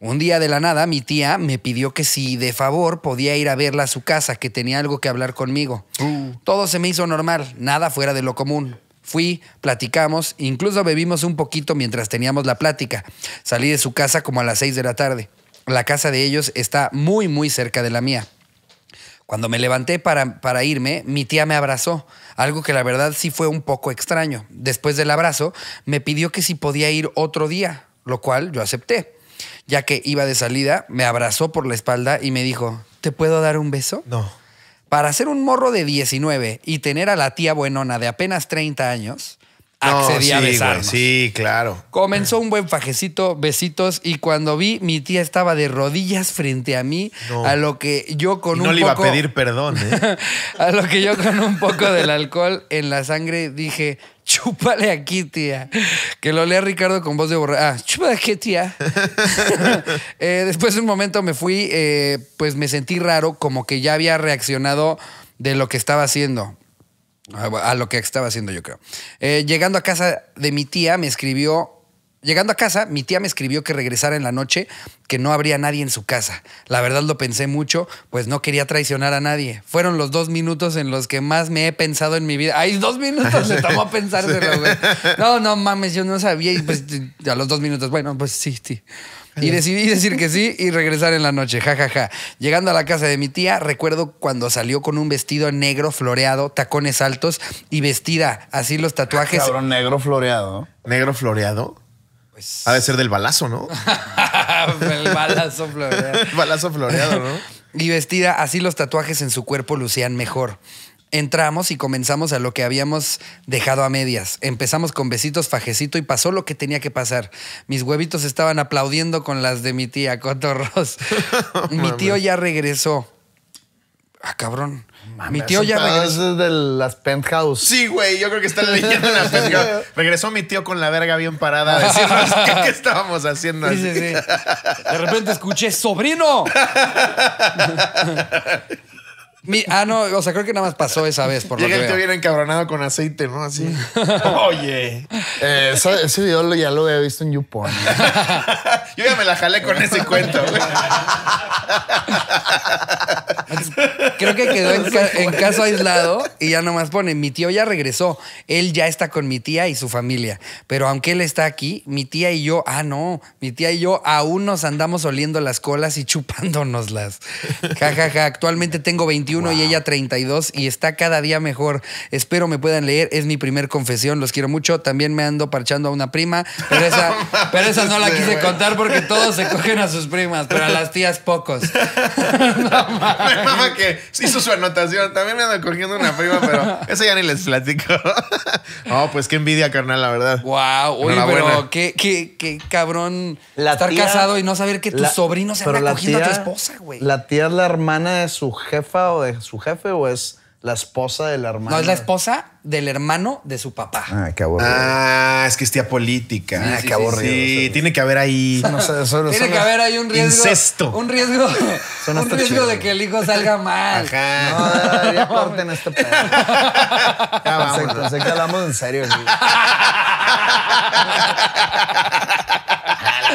Un día de la nada, mi tía me pidió que si de favor podía ir a verla a su casa, que tenía algo que hablar conmigo. Uh. Todo se me hizo normal, nada fuera de lo común. Fui, platicamos, incluso bebimos un poquito mientras teníamos la plática. Salí de su casa como a las seis de la tarde. La casa de ellos está muy, muy cerca de la mía. Cuando me levanté para, irme, mi tía me abrazó, algo que la verdad sí fue un poco extraño. Después del abrazo, me pidió que si podía ir otro día, lo cual yo acepté. Ya que iba de salida, me abrazó por la espalda y me dijo, ¿te puedo dar un beso? No. Para ser un morro de 19 y tener a la tía buenona de apenas 30 años, accedí sí, a sí, claro. Comenzó un buen fajecito, besitos, y cuando vi, mi tía estaba de rodillas frente a mí, a lo que yo con un poco... No le iba a pedir perdón, ¿eh? a lo que yo con un poco del alcohol en la sangre dije, chúpale aquí, tía. Que lo lea Ricardo con voz de borra. Ah, chúpale aquí, tía. Eh, después de un momento me fui, eh, pues me sentí raro, como que ya había reaccionado de lo que estaba haciendo. A lo que estaba haciendo yo creo. Eh, llegando a casa de mi tía, me escribió Llegando a casa, mi tía me escribió que regresara en la noche, que no habría nadie en su casa. La verdad lo pensé mucho, pues no quería traicionar a nadie. Fueron los dos minutos en los que más me he pensado en mi vida. ¡Ay, dos minutos! Le tomó pensárselo, güey. No, no mames, yo no sabía. Y pues a los dos minutos, bueno, pues sí, sí. Y decidí decir que sí y regresar en la noche, Ja, Ja, ja. Llegando a la casa de mi tía, recuerdo cuando salió con un vestido negro floreado, tacones altos y vestida. Así los tatuajes. Ah,
negro
floreado. ¿Negro floreado? Pues. Ha de ser del balazo, ¿no?
el balazo floreado. balazo floreado, ¿no? y vestida, así los tatuajes en su cuerpo lucían mejor. Entramos y comenzamos a lo que habíamos dejado a medias. Empezamos con besitos, fajecito y pasó lo que tenía que pasar. Mis huevitos estaban aplaudiendo con las de mi tía Cotorros. mi tío ya regresó. Ah, cabrón mi tío ya regresó. de las penthouse. Sí,
güey, yo creo que está leyendo las penthouse. Regresó mi tío con la verga bien parada a decirnos qué, estábamos haciendo. Sí, sí, sí. De repente
escuché, sobrino. ah, no, o sea, creo que nada más pasó esa vez. Por Llega lo que encabronado con aceite, ¿no? Así. Oye. Eh, ese video ya lo había visto en YouPorn.
Yo ya me la jalé con ese cuento,
Creo que quedó en, caso aislado y ya nomás pone, mi tío ya regresó, él ya está con mi tía y su familia, pero aunque él está aquí, mi tía y yo, ah, no, mi tía y yo aún nos andamos oliendo las colas y chupándonoslas. Ja, ja, actualmente tengo 21 y ella 32 y está cada día mejor. Espero me puedan leer. Es mi primer confesión. Los quiero mucho. También me ando parchando a una prima, pero esa, no la quise contar porque todos se cogen a sus primas, pero a las tías pocos. no, mamá que hizo su anotación.
También me ando cogiendo una prima, pero eso ya ni les platico. No, pues qué envidia, carnal, la
verdad. Wow, pero qué, qué, qué cabrón la estar casado y no saber que tu sobrino se anda cogiendo tía, a tu esposa,
güey. La tía es la hermana de su jefa o de de su jefe o
es la esposa del hermano? No, es la esposa del hermano de su papá.
Ah, qué
aburrido.
Ah,
es que es tía política. Ah, sí, ah, qué aburrido. Sí, tiene que haber ahí. No sé, tiene que haber ahí un
riesgo. Incesto. Un riesgo. Son chido. de que el hijo salga mal. Ajá. No, ya corten este pedo.
Ya vamos. Sé, que hablamos en serio.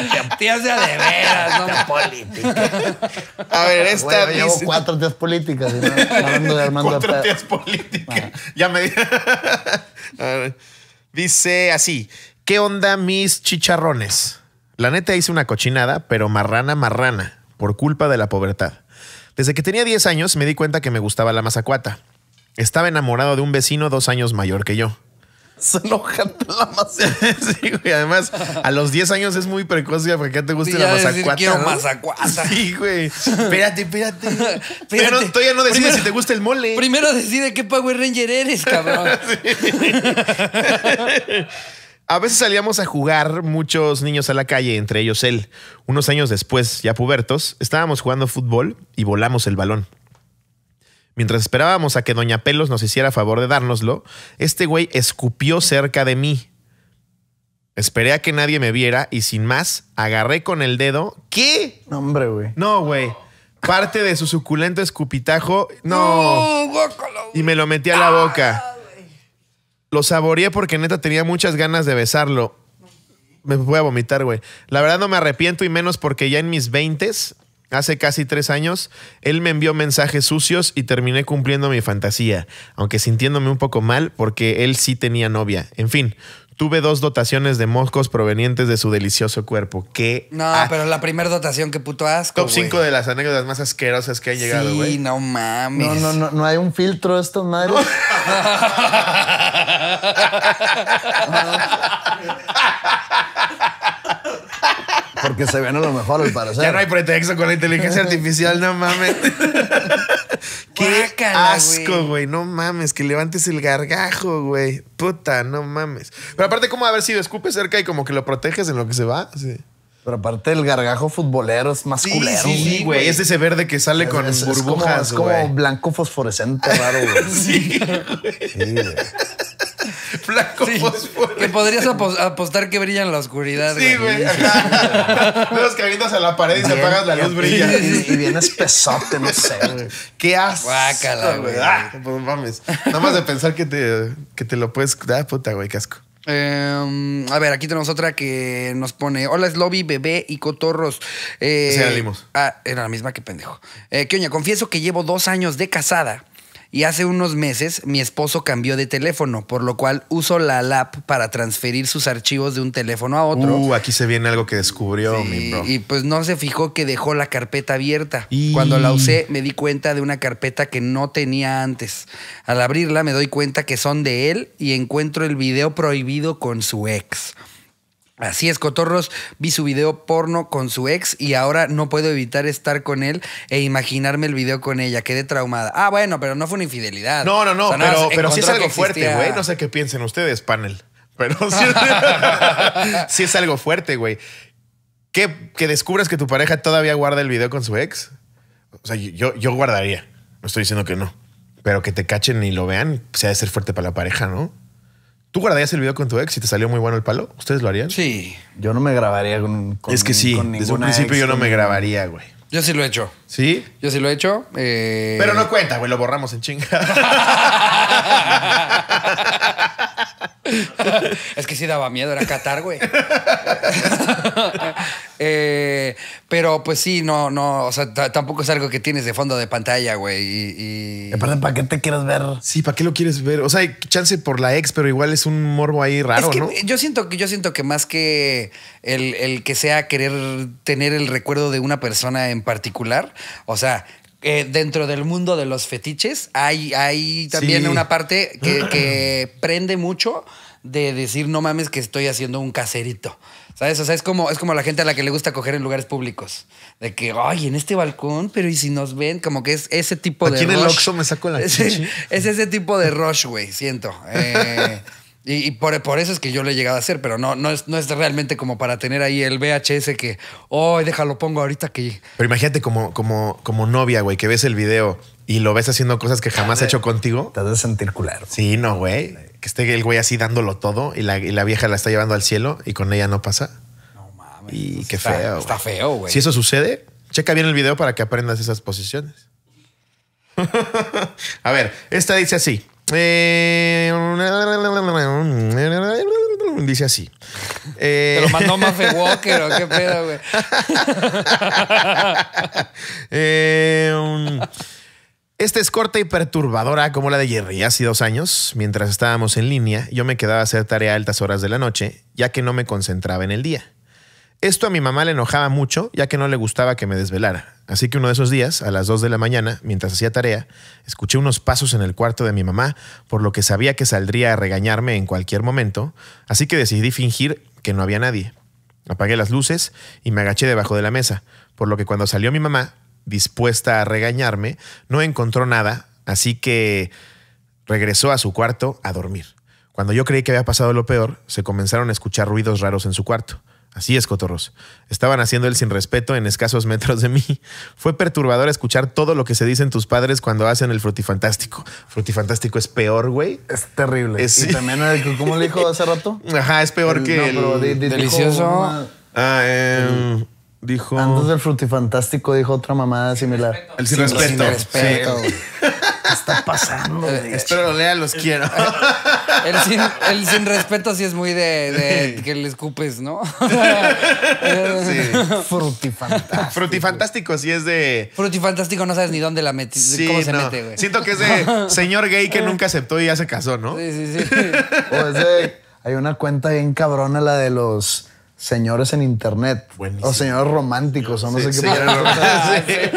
de veras, no política. A ver, esta bueno, dice...
cuatro tías políticas. cuatro
políticas. Ya me... dice así, ¿qué onda mis chicharrones? La neta hice una cochinada, pero marrana, marrana, por culpa de la pobreza. Desde que tenía 10 años me di cuenta que me gustaba la mazacuata. Estaba enamorado de un vecino dos años mayor que yo se la masa sí, güey. Además, a los 10 años es muy precoz, ya para que te guste la mazacuata. Quiero Sí, güey. Espérate, espérate. Pero todavía no decides si te gusta el mole.
Primero decide qué Power Ranger eres, cabrón.
A veces salíamos a jugar muchos niños a la calle, entre ellos él. Unos años después, ya pubertos, estábamos jugando fútbol y volamos el balón. Mientras esperábamos a que Doña Pelos nos hiciera favor de dárnoslo, este güey escupió cerca de mí. Esperé a que nadie me viera y sin más, agarré con el dedo. ¿Qué? No, hombre, güey. No, güey. Parte de su suculento escupitajo. No. y me lo metí a la ah, boca. lo saboreé porque neta tenía muchas ganas de besarlo. Me voy a vomitar, güey. La verdad no me arrepiento y menos porque ya en mis veintes Hace casi tres años, él me envió mensajes sucios y terminé cumpliendo mi fantasía, aunque sintiéndome un poco mal porque él sí tenía novia. En fin, tuve dos dotaciones de moscos provenientes de su delicioso cuerpo. ¿Qué?
No, pero la primera dotación, qué puto asco. Top 5
de las anécdotas más asquerosas que ha llegado, güey.
Sí, no mames. No, no, no, no hay un
filtro esto, madre. Porque se ven a lo mejor, al parecer. Ya no hay pretexto con la inteligencia artificial, no mames. Qué asco,
güey. No mames, que levantes el gargajo, güey. Puta, no mames. Pero aparte, ¿cómo haber sido? Escupe cerca y como que lo proteges en lo que se va. Sí. Pero aparte el gargajo futbolero es
más culero. Sí, güey. es ese verde que sale con burbujas. Es como, blanco fosforescente raro,
güey. sí, güey. Sí, Blanco Que podrías apostar que brilla en la oscuridad. Sí, güey. Los que a la pared y se
apagas la luz, brilla. y,
bien espesote, no sé, güey. Qué asco, Guácala, güey. Ah, pues
mames. Nada más de pensar que te,
que te lo puedes... Ah, puta, güey, casco.
Em, a ver, aquí tenemos otra que nos pone: Hola, es Lobby, bebé y cotorros. Eh, sí, era Ah, era la misma que pendejo. Eh, ¿Qué oña? Confieso que llevo dos años de casada y hace unos meses mi esposo cambió de teléfono, por lo cual uso la LAP para transferir sus archivos de un teléfono a otro. Uh, aquí se viene algo que descubrió mi bro. Y pues no se fijó que dejó la carpeta abierta. Y... Cuando la usé me di cuenta de una carpeta que no tenía antes. Al abrirla me doy cuenta que son de él y encuentro el video prohibido con su ex. Así es, Cotorros, vi su video porno con su ex y ahora no puedo evitar estar con él e imaginarme el video con ella. Quedé traumada. Ah, bueno, pero no fue una infidelidad. No, no, no, pero, pero sí es algo fuerte, güey. No
sé qué piensen ustedes, panel. Pero sí, es algo fuerte, güey. ¿Que, que descubras que tu pareja todavía guarda el video con su ex. O sea, yo, yo guardaría. No estoy diciendo que no. Pero que te cachen y lo vean, se pues, ha de ser fuerte para la pareja, ¿no? ¿Tú guardarías el video con tu ex y te salió muy bueno el palo? ¿Ustedes lo harían? Sí. Yo no me grabaría con, Es que sí, desde un principio yo no me grabaría, güey.
Yo sí lo he hecho.
¿Sí? Yo sí lo he hecho. Eh. Pero no cuenta, güey, lo borramos en chinga.
es que sí daba miedo, era Qatar, güey. Eh, pero pues sí, no, no, o sea, tampoco es algo que tienes de fondo de pantalla, güey. Y, y... ¿para qué te
quieres ver? Sí, ¿para qué lo quieres ver? O sea, hay chance por la ex, pero igual es un morbo ahí raro, ¿no?
Yo siento, yo siento que más que el, que sea querer tener el recuerdo de una persona en particular, o sea, eh, dentro del mundo de los fetiches hay, hay también una parte que, prende mucho de decir, no mames que estoy haciendo un caserito. ¿Sabes? O sea, es como, es como la gente a la que le gusta coger en lugares públicos. De que, ay, en este balcón, pero ¿y si nos ven? Como que es ese tipo de... Aquí el Oxxo me saco la es, es ese tipo de rush, güey, siento. Eh, y, por, eso es que yo lo he llegado a hacer, pero no, no, es, no es realmente como para tener ahí el VHS que, ay, déjalo, pongo ahorita que...
Pero imagínate como, como, como novia, güey, que ves el video y lo ves haciendo cosas que jamás he hecho contigo. Te has de sentir Sí, no, güey que esté el güey así dándolo todo y la, vieja la está llevando al cielo y con ella no pasa. No mames. Y pues qué feo. Está feo, güey. Si eso sucede, checa bien el video para que aprendas esas posiciones. A ver, esta dice así. Eh, dice así. Eh, Te lo mandó Mafe Walker o qué pedo, güey. Eh, esta es corta y perturbadora como la de Jerry. Hace dos años, mientras estábamos en línea, yo me quedaba a hacer tarea a altas horas de la noche, ya que no me concentraba en el día. Esto a mi mamá le enojaba mucho, ya que no le gustaba que me desvelara. Así que uno de esos días, a las 2 de la mañana, mientras hacía tarea, escuché unos pasos en el cuarto de mi mamá, por lo que sabía que saldría a regañarme en cualquier momento, así que decidí fingir que no había nadie. Apagué las luces y me agaché debajo de la mesa, por lo que cuando salió mi mamá, dispuesta a regañarme, no encontró nada, así que regresó a su cuarto a dormir. Cuando yo creí que había pasado lo peor, se comenzaron a escuchar ruidos raros en su cuarto. Así es, cotorros. Estaban haciendo el sin respeto en escasos metros de mí. Fue perturbador escuchar todo lo que se dicen tus padres cuando hacen el frutifantástico. Frutifantástico es peor, güey. Es terrible. y también, eh, ¿cómo le dijo hace rato? Ajá, es peor que el, delicioso.
ah, eh, dijo. Antes del frutifantástico dijo otra mamada similar. El sin, respeto.
¿Qué está pasando? Eh, espero lea, los quiero. El, sin, el, sin, respeto sí es muy de, de que le escupes, ¿no? sí. Frutifantástico. Frutifantástico sí es de. Frutifantástico no sabes ni dónde la metes. sí, cómo se mete, güey. Siento que es de
señor gay que nunca aceptó y ya se casó, ¿no? Sí, sí, sí.
o es de. Hay una cuenta bien cabrona, la de los señores en internet. O señores románticos, o no sé qué.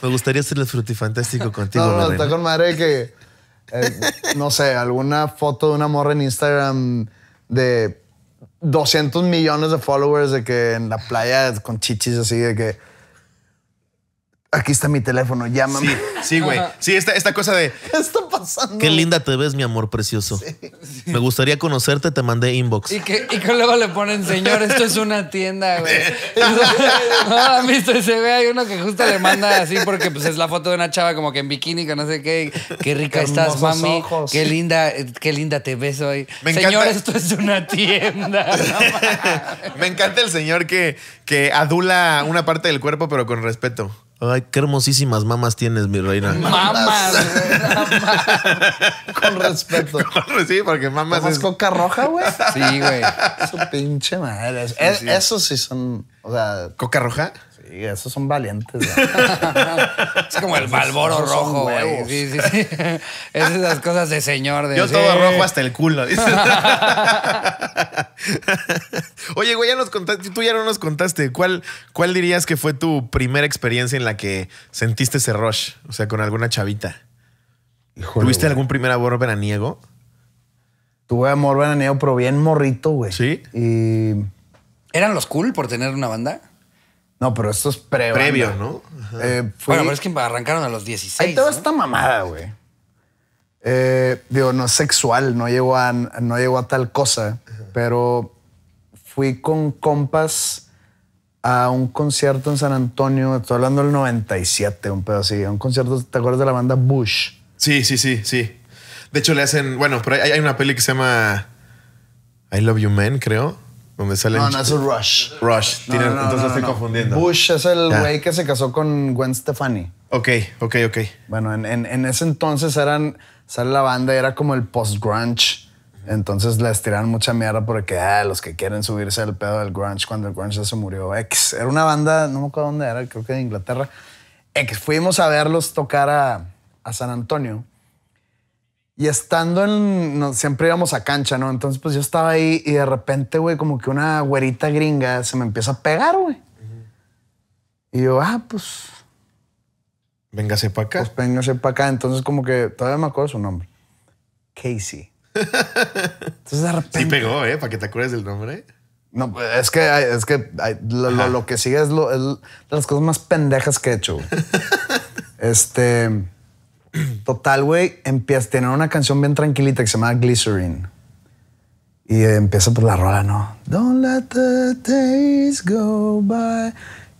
Me gustaría hacer frutifantástico contigo. No, no, está con madre que, eh, no sé, alguna foto de una morra en Instagram de 200 millones de followers de que en la playa con chichis así, de que aquí está mi teléfono, llámame. Sí, güey.
Sí, esta, cosa
de.
¿Qué está pasando? Qué linda
te ves, mi amor precioso. Me
gustaría conocerte, te mandé inbox.
Y que, luego le ponen, señor, esto es una tienda, güey. no, a mí se ve, hay uno que justo le manda así porque pues, es la foto de una chava como que en bikini, que no sé qué. Qué rica estás, mami. Qué linda, eh, qué linda te ves hoy.
señor, esto
es una tienda. Me encanta el señor que,
que adula una parte del cuerpo, pero con respeto. Ay, qué hermosísimas mamas tienes, mi reina.
Mamas.
Con respeto. Sí, porque mamas. ¿Mamas es... coca roja,
güey? Sí, güey. Eso pinche madre. Eso sí son. O sea. ¿Coca roja? esos son valientes.
es como el Malboro
rojo, güey. Sí,
sí, esas cosas de señor. Yo todo rojo hasta el culo.
Oye, güey, ya nos contaste, tú ya no nos contaste. ¿Cuál, ¿Cuál dirías que fue tu primera experiencia en la que sentiste ese rush? O sea, con alguna chavita. ¿Tuviste algún primer amor veraniego? Tuve
amor veraniego, pero bien morrito, güey. Sí. Y. ¿Eran los cool por tener una banda? No, pero esto es previo. Previo, ¿no?
Eh, bueno, pero es que arrancaron a los 16. Hay toda esta mamada, güey.
Eh, digo, no es sexual, no llegó a, no a tal cosa, pero fui con compas a un concierto en San Antonio, estoy hablando del 97, un pedo así, a un concierto, ¿te acuerdas de la banda Bush?
Sí, sí, sí, sí. De hecho, le hacen, bueno, pero hay, una peli que se llama I Love You Men, creo no, no, es
Rush. Rush. entonces estoy confundiendo. Bush es el güey que se casó con Gwen Stefani. Ok, ok, ok. Bueno, en, en- en ese entonces eran, sale la banda, y era como el post-grunge. Entonces les tiraron mucha mierda porque ah, los que quieren subirse al pedo del grunge cuando el grunge ya se murió. X. Era una banda, no me acuerdo dónde era, creo que de Inglaterra. X. Fuimos a verlos tocar a, a San Antonio y estando en, siempre íbamos a cancha, ¿no? Entonces, pues yo estaba ahí y de repente, güey, como que una güerita gringa se me empieza a pegar, güey. Y yo, ah, pues. Véngase para acá. Pues véngase para acá. Entonces, como que todavía me acuerdo su nombre. Casey. Entonces, de repente. Sí pegó, ¿eh? Para que te acuerdes del nombre. No, es que, es que lo, que sigue es, lo, las cosas más pendejas que he hecho. Güey. este. Total, güey, empieza a tener una canción bien tranquilita que se llama Glycerin. Y empieza por pues, la rola, ¿no? Don't let the days go by.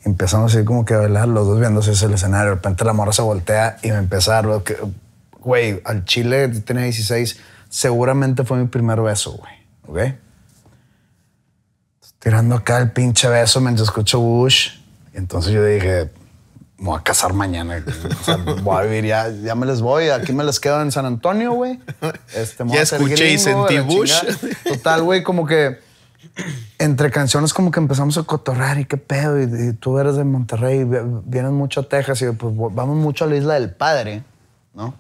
Empezamos empezamos así como que a los dos viéndose ese escenario. De repente la morra se voltea y me empieza a dar, güey, al chile, tenía 16, seguramente fue mi primer beso, güey. ¿Ok? Tirando acá el pinche beso mientras escucho Bush. Y entonces yo dije, me a casar mañana. O sea, voy a vivir, ya, me les voy. Aquí me les quedo en San Antonio, güey. Este, ya escuché y sentí Bush. Total, güey, como que entre canciones como que empezamos a cotorrar y qué pedo. Y, tú eres de Monterrey, vienes mucho a Texas y pues vamos mucho a la Isla del Padre, ¿no?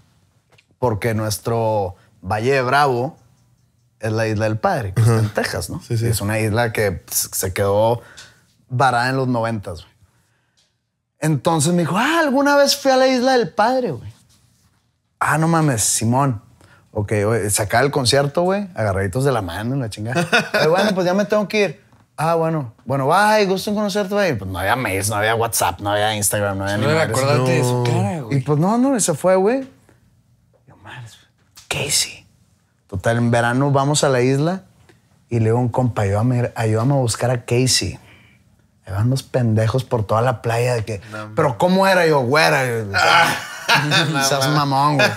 Porque nuestro Valle de Bravo es la Isla del Padre, que está en Texas, ¿no? Sí, Es una isla que se quedó varada en los noventas, güey. Entonces me dijo, ah, alguna vez fui a la isla del padre, güey. Ah, no mames, Simón. Ok, sacaba el concierto, güey, agarraditos de la mano, la chingada. bueno, pues ya me tengo que ir. Ah, bueno, bueno, bye, gusto en conocerte, güey. Pues no había mails, no había WhatsApp, no había Instagram, no había no ni nada. No de su cara, güey. Y pues no, no, se fue, güey. Yo, madre, Casey. Total, en verano vamos a la isla y le digo un compa, ayúdame, ayúdame a buscar a Casey. Eran van los pendejos por toda la playa de que. pero ¿cómo era yo, güera? Yo, mamón, güey.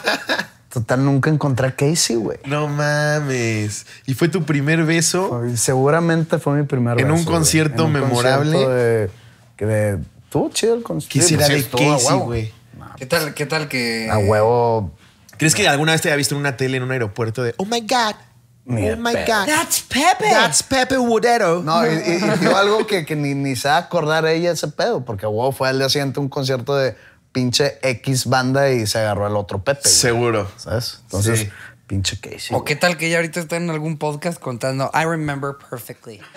Total, nunca encontré a Casey, güey. No mames. ¿Y fue tu primer beso? seguramente fue mi primer beso. en un concierto memorable. que de, estuvo chido el concierto. Quisiera de Casey, güey.
¿Qué tal, ¿Qué tal que. A
huevo. ¿Crees que alguna vez te había visto en una tele, en un aeropuerto de, oh my God, oh my God. That's
Pepe. That's Pepe Woodero. No, y, dio algo que, ni, ni se va a acordar ella ese pedo, porque wow, fue al día siguiente un concierto de pinche X banda y se agarró al otro Pepe. Seguro. ¿Sabes? Entonces, pinche Casey. O qué tal
que ella ahorita está en algún podcast contando, I remember perfectly.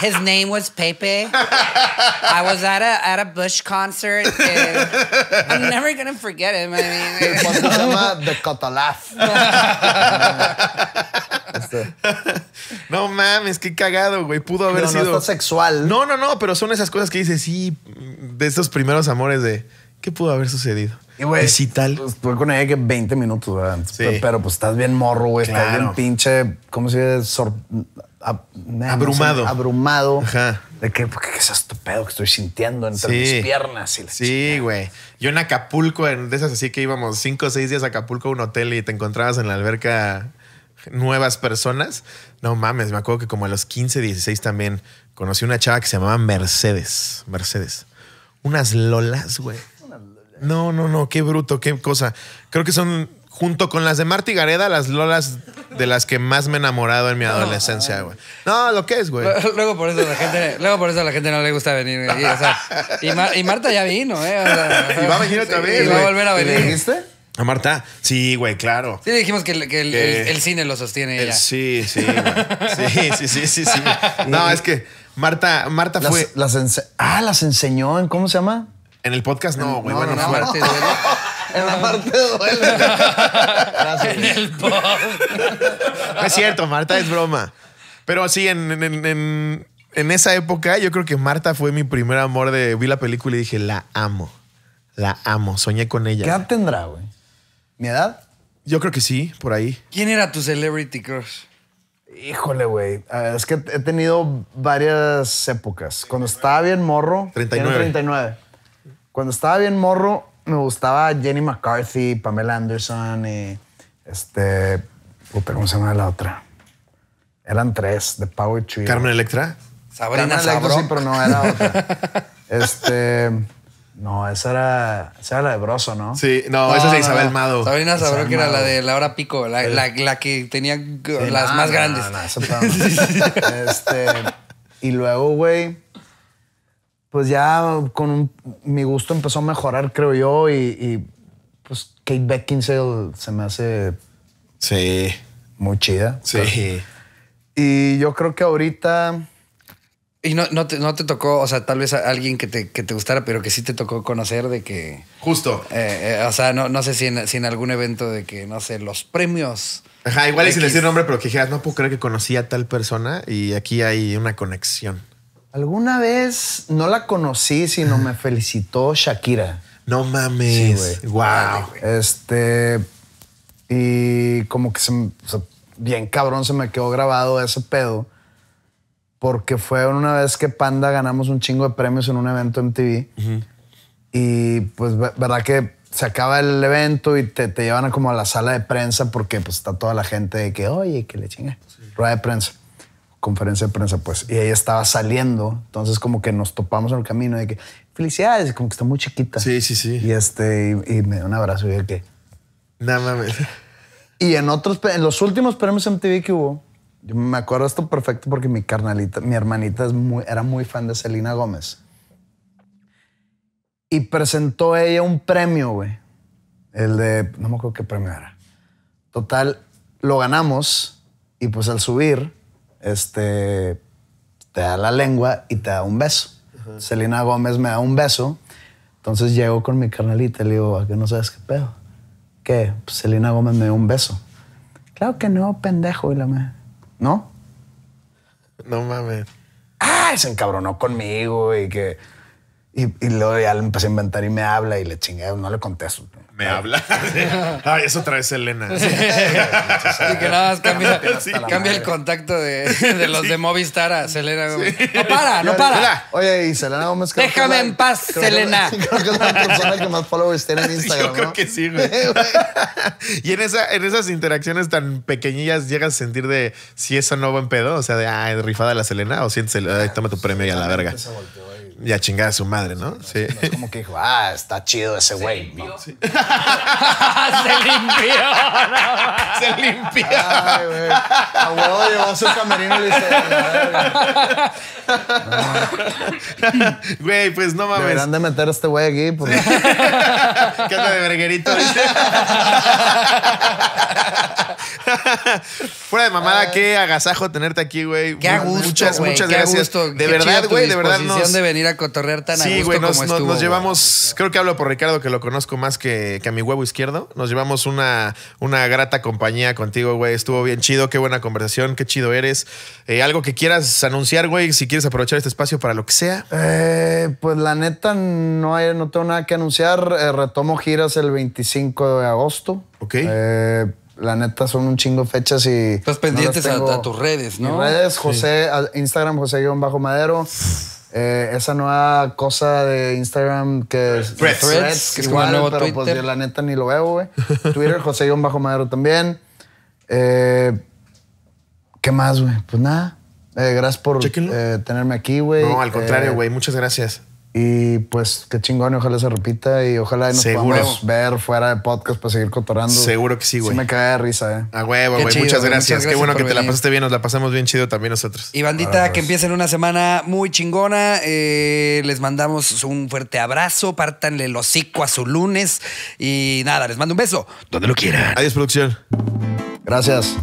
his name was Pepe. I was at a at a Bush concert. And I'm never gonna forget him. I mean,
The no mames, qué cagado, güey. Pudo haber sido. No No, no, no, pero son esas cosas que dices, sí, de esos primeros amores de qué pudo haber
sucedido. Y güey, tal. Pues, estuve con ella que 20 minutos, antes, Pero, pues estás bien morro, güey. Claro. Estás bien pinche, ¿cómo se dice? abrumado. abrumado. Ajá. De que, ¿qué es este pedo que estoy sintiendo entre mis piernas?
Y sí, güey. Yo en Acapulco, en, de esas así que íbamos cinco o seis días a Acapulco a un hotel y te encontrabas en la alberca nuevas personas. No mames, me acuerdo que como a los 15, 16 también conocí una chava que se llamaba Mercedes. Mercedes. Unas lolas, güey. No, no, no, qué bruto, qué cosa. Creo que son junto con las de y Gareda, las Lolas de las que más me he enamorado en mi adolescencia, güey.
No, lo que es, güey. Luego por eso la gente, luego por eso a la gente no le gusta venir. Y, o sea, y, Marta ya vino, ¿eh? y va a venir otra vez. Y va a volver a venir. A Marta, sí, güey, claro. Sí, dijimos que, el, cine lo sostiene ella. Sí, sí, Sí, sí, sí, sí, sí.
No, es que Marta,
Marta fue. Las ah, las enseñó en cómo se llama. En el podcast no, güey. bueno, no,
En la parte duele.
es cierto, Marta es broma. Pero sí, en, en, esa época yo creo que Marta fue mi primer amor de... Vi la película y dije, la amo. La amo.
Soñé con ella. ¿Qué edad tendrá, güey? ¿Mi edad? Yo creo que sí, por ahí. ¿Quién era tu
celebrity crush?
Híjole, güey. Ah, es que he tenido varias épocas. Cuando estaba bien morro. 39. Cuando estaba bien morro, me gustaba Jenny McCarthy, Pamela Anderson y este. Puta, ¿cómo se llama la otra? Eran tres de Power Tree. ¿Carmen Electra? Sabrina Sabro. sí, pero
no era otra.
este. No, esa era, esa era la de Broso, ¿no? Sí, no, esa es de Isabel no, Mado. Sabrina Sabro que era la de
Laura Pico, la, que tenía las más grandes. este,
y luego, güey, pues ya con mi gusto empezó a mejorar, creo yo, y, pues Kate Beckinsale se me hace sí. muy chida.
Sí. Y yo creo que ahorita... Y no, te, tocó, o sea, tal vez alguien que te, gustara, pero que sí te tocó conocer de que... Justo. Eh, eh, o sea, no, no sé si en, algún evento de que, no sé, los premios... Ajá, igual y sin decir
nombre, pero que dijeras, no puedo creer que conocí a tal persona y aquí hay una conexión.
Alguna vez no la conocí, sino me felicitó Shakira. No mames. Sí, güey. Wow. Este. Y como que se, bien cabrón se me quedó grabado ese pedo. Porque fue una vez que Panda ganamos un chingo de premios en un evento MTV. TV Y pues, verdad que se acaba el evento y te, te, llevan como a la sala de prensa porque pues está toda la gente de que, oye, que le chinga. de prensa conferencia de prensa, pues, y ella estaba saliendo, entonces como que nos topamos en el camino de que, felicidades, como que está muy chiquita. Sí, sí, sí. Y, este, y, me dio un abrazo y de que... Nada más Y en otros, en los últimos premios MTV que hubo, yo me acuerdo esto perfecto porque mi carnalita, mi hermanita era muy fan de Selena Gómez. Y presentó ella un premio, güey. El de, no me acuerdo qué premio era. Total, lo ganamos y pues al subir este, te da la lengua y te da un beso. Selena Gómez me da un beso. Entonces llego con mi carnalita y le digo, ¿a ah, qué no sabes qué pedo? ¿Qué? Pues Selena Gómez me dio un beso. Claro que no, pendejo. Y la me... ¿No? No mames. ¡Ah! Se encabronó conmigo y que... Y, luego ya le empecé a inventar y me habla y le chingué, no le contesto
me ah. habla. Ay, eso trae Selena. y
que nada más cambia, cambia el contacto de, de los de Movistar a Selena No para, no para.
Oye, y Selena Gómez. Déjame en paz, Selena. creo que es la persona que
más followers
tiene en Instagram. Yo creo que sí, güey. y en, esa, en esas interacciones tan pequeñillas llegas a sentir de si eso no va en pedo, o sea, de, ah, rifada la Selena, o sientes, toma tu premio y a la verga. volteó, y a chingar a su madre, ¿no? Sí. como que
dijo, ah, está chido ese güey. ¿no? Sí. Se limpió. Se limpió. Ay,
güey. A huevo llevó su camerino y le dice,
güey, pues no mames. Deberán de meter a este güey aquí. Porque... ¿Qué
onda de verguerito? Fuera de mamada, qué agasajo tenerte aquí, güey. Qué gusto, muchas, muchas gracias. De verdad, güey, de verdad. Nos, de venir
cotorrear tan sí, a gusto nos,
llevamos, creo que hablo por Ricardo, que lo conozco más que, a mi huevo izquierdo. Nos llevamos una, una grata compañía contigo, güey. Estuvo bien chido, qué buena conversación, qué chido eres. Eh, algo que quieras anunciar, güey, si quieres aprovechar este espacio
para lo que sea. Eh, pues la neta, no, hay, no tengo nada que anunciar. Eh, retomo giras el 25 de agosto. Ok. La neta son un chingo fechas y. Estás pendientes a, tus redes, ¿no? Mis redes, José, Instagram, José-Madero. Eh, esa nueva cosa de Instagram que es Threads, que es igual, como nuevo pero pues, Twitter. pues yo la neta ni lo veo, güey. Twitter, José Ión Bajo Madero también. Eh, ¿Qué más, güey? Pues nada. Eh, gracias por eh, tenerme aquí, güey. No, al contrario, güey. muchas gracias. Y pues qué chingón, ojalá se repita y ojalá nos podamos ver fuera de podcast para seguir cotorando. Seguro que sí, güey. Sí me cae de risa, eh. A huevo, güey. Muchas,
gracias. qué bueno que te la pasaste bien, nos la pasamos bien chido también nosotros.
Y bandita, que empiecen una semana muy chingona. Eh, les mandamos un fuerte abrazo, pártanle el hocico a su lunes y nada, les mando un beso. Donde lo quieran. Adiós, producción. Gracias.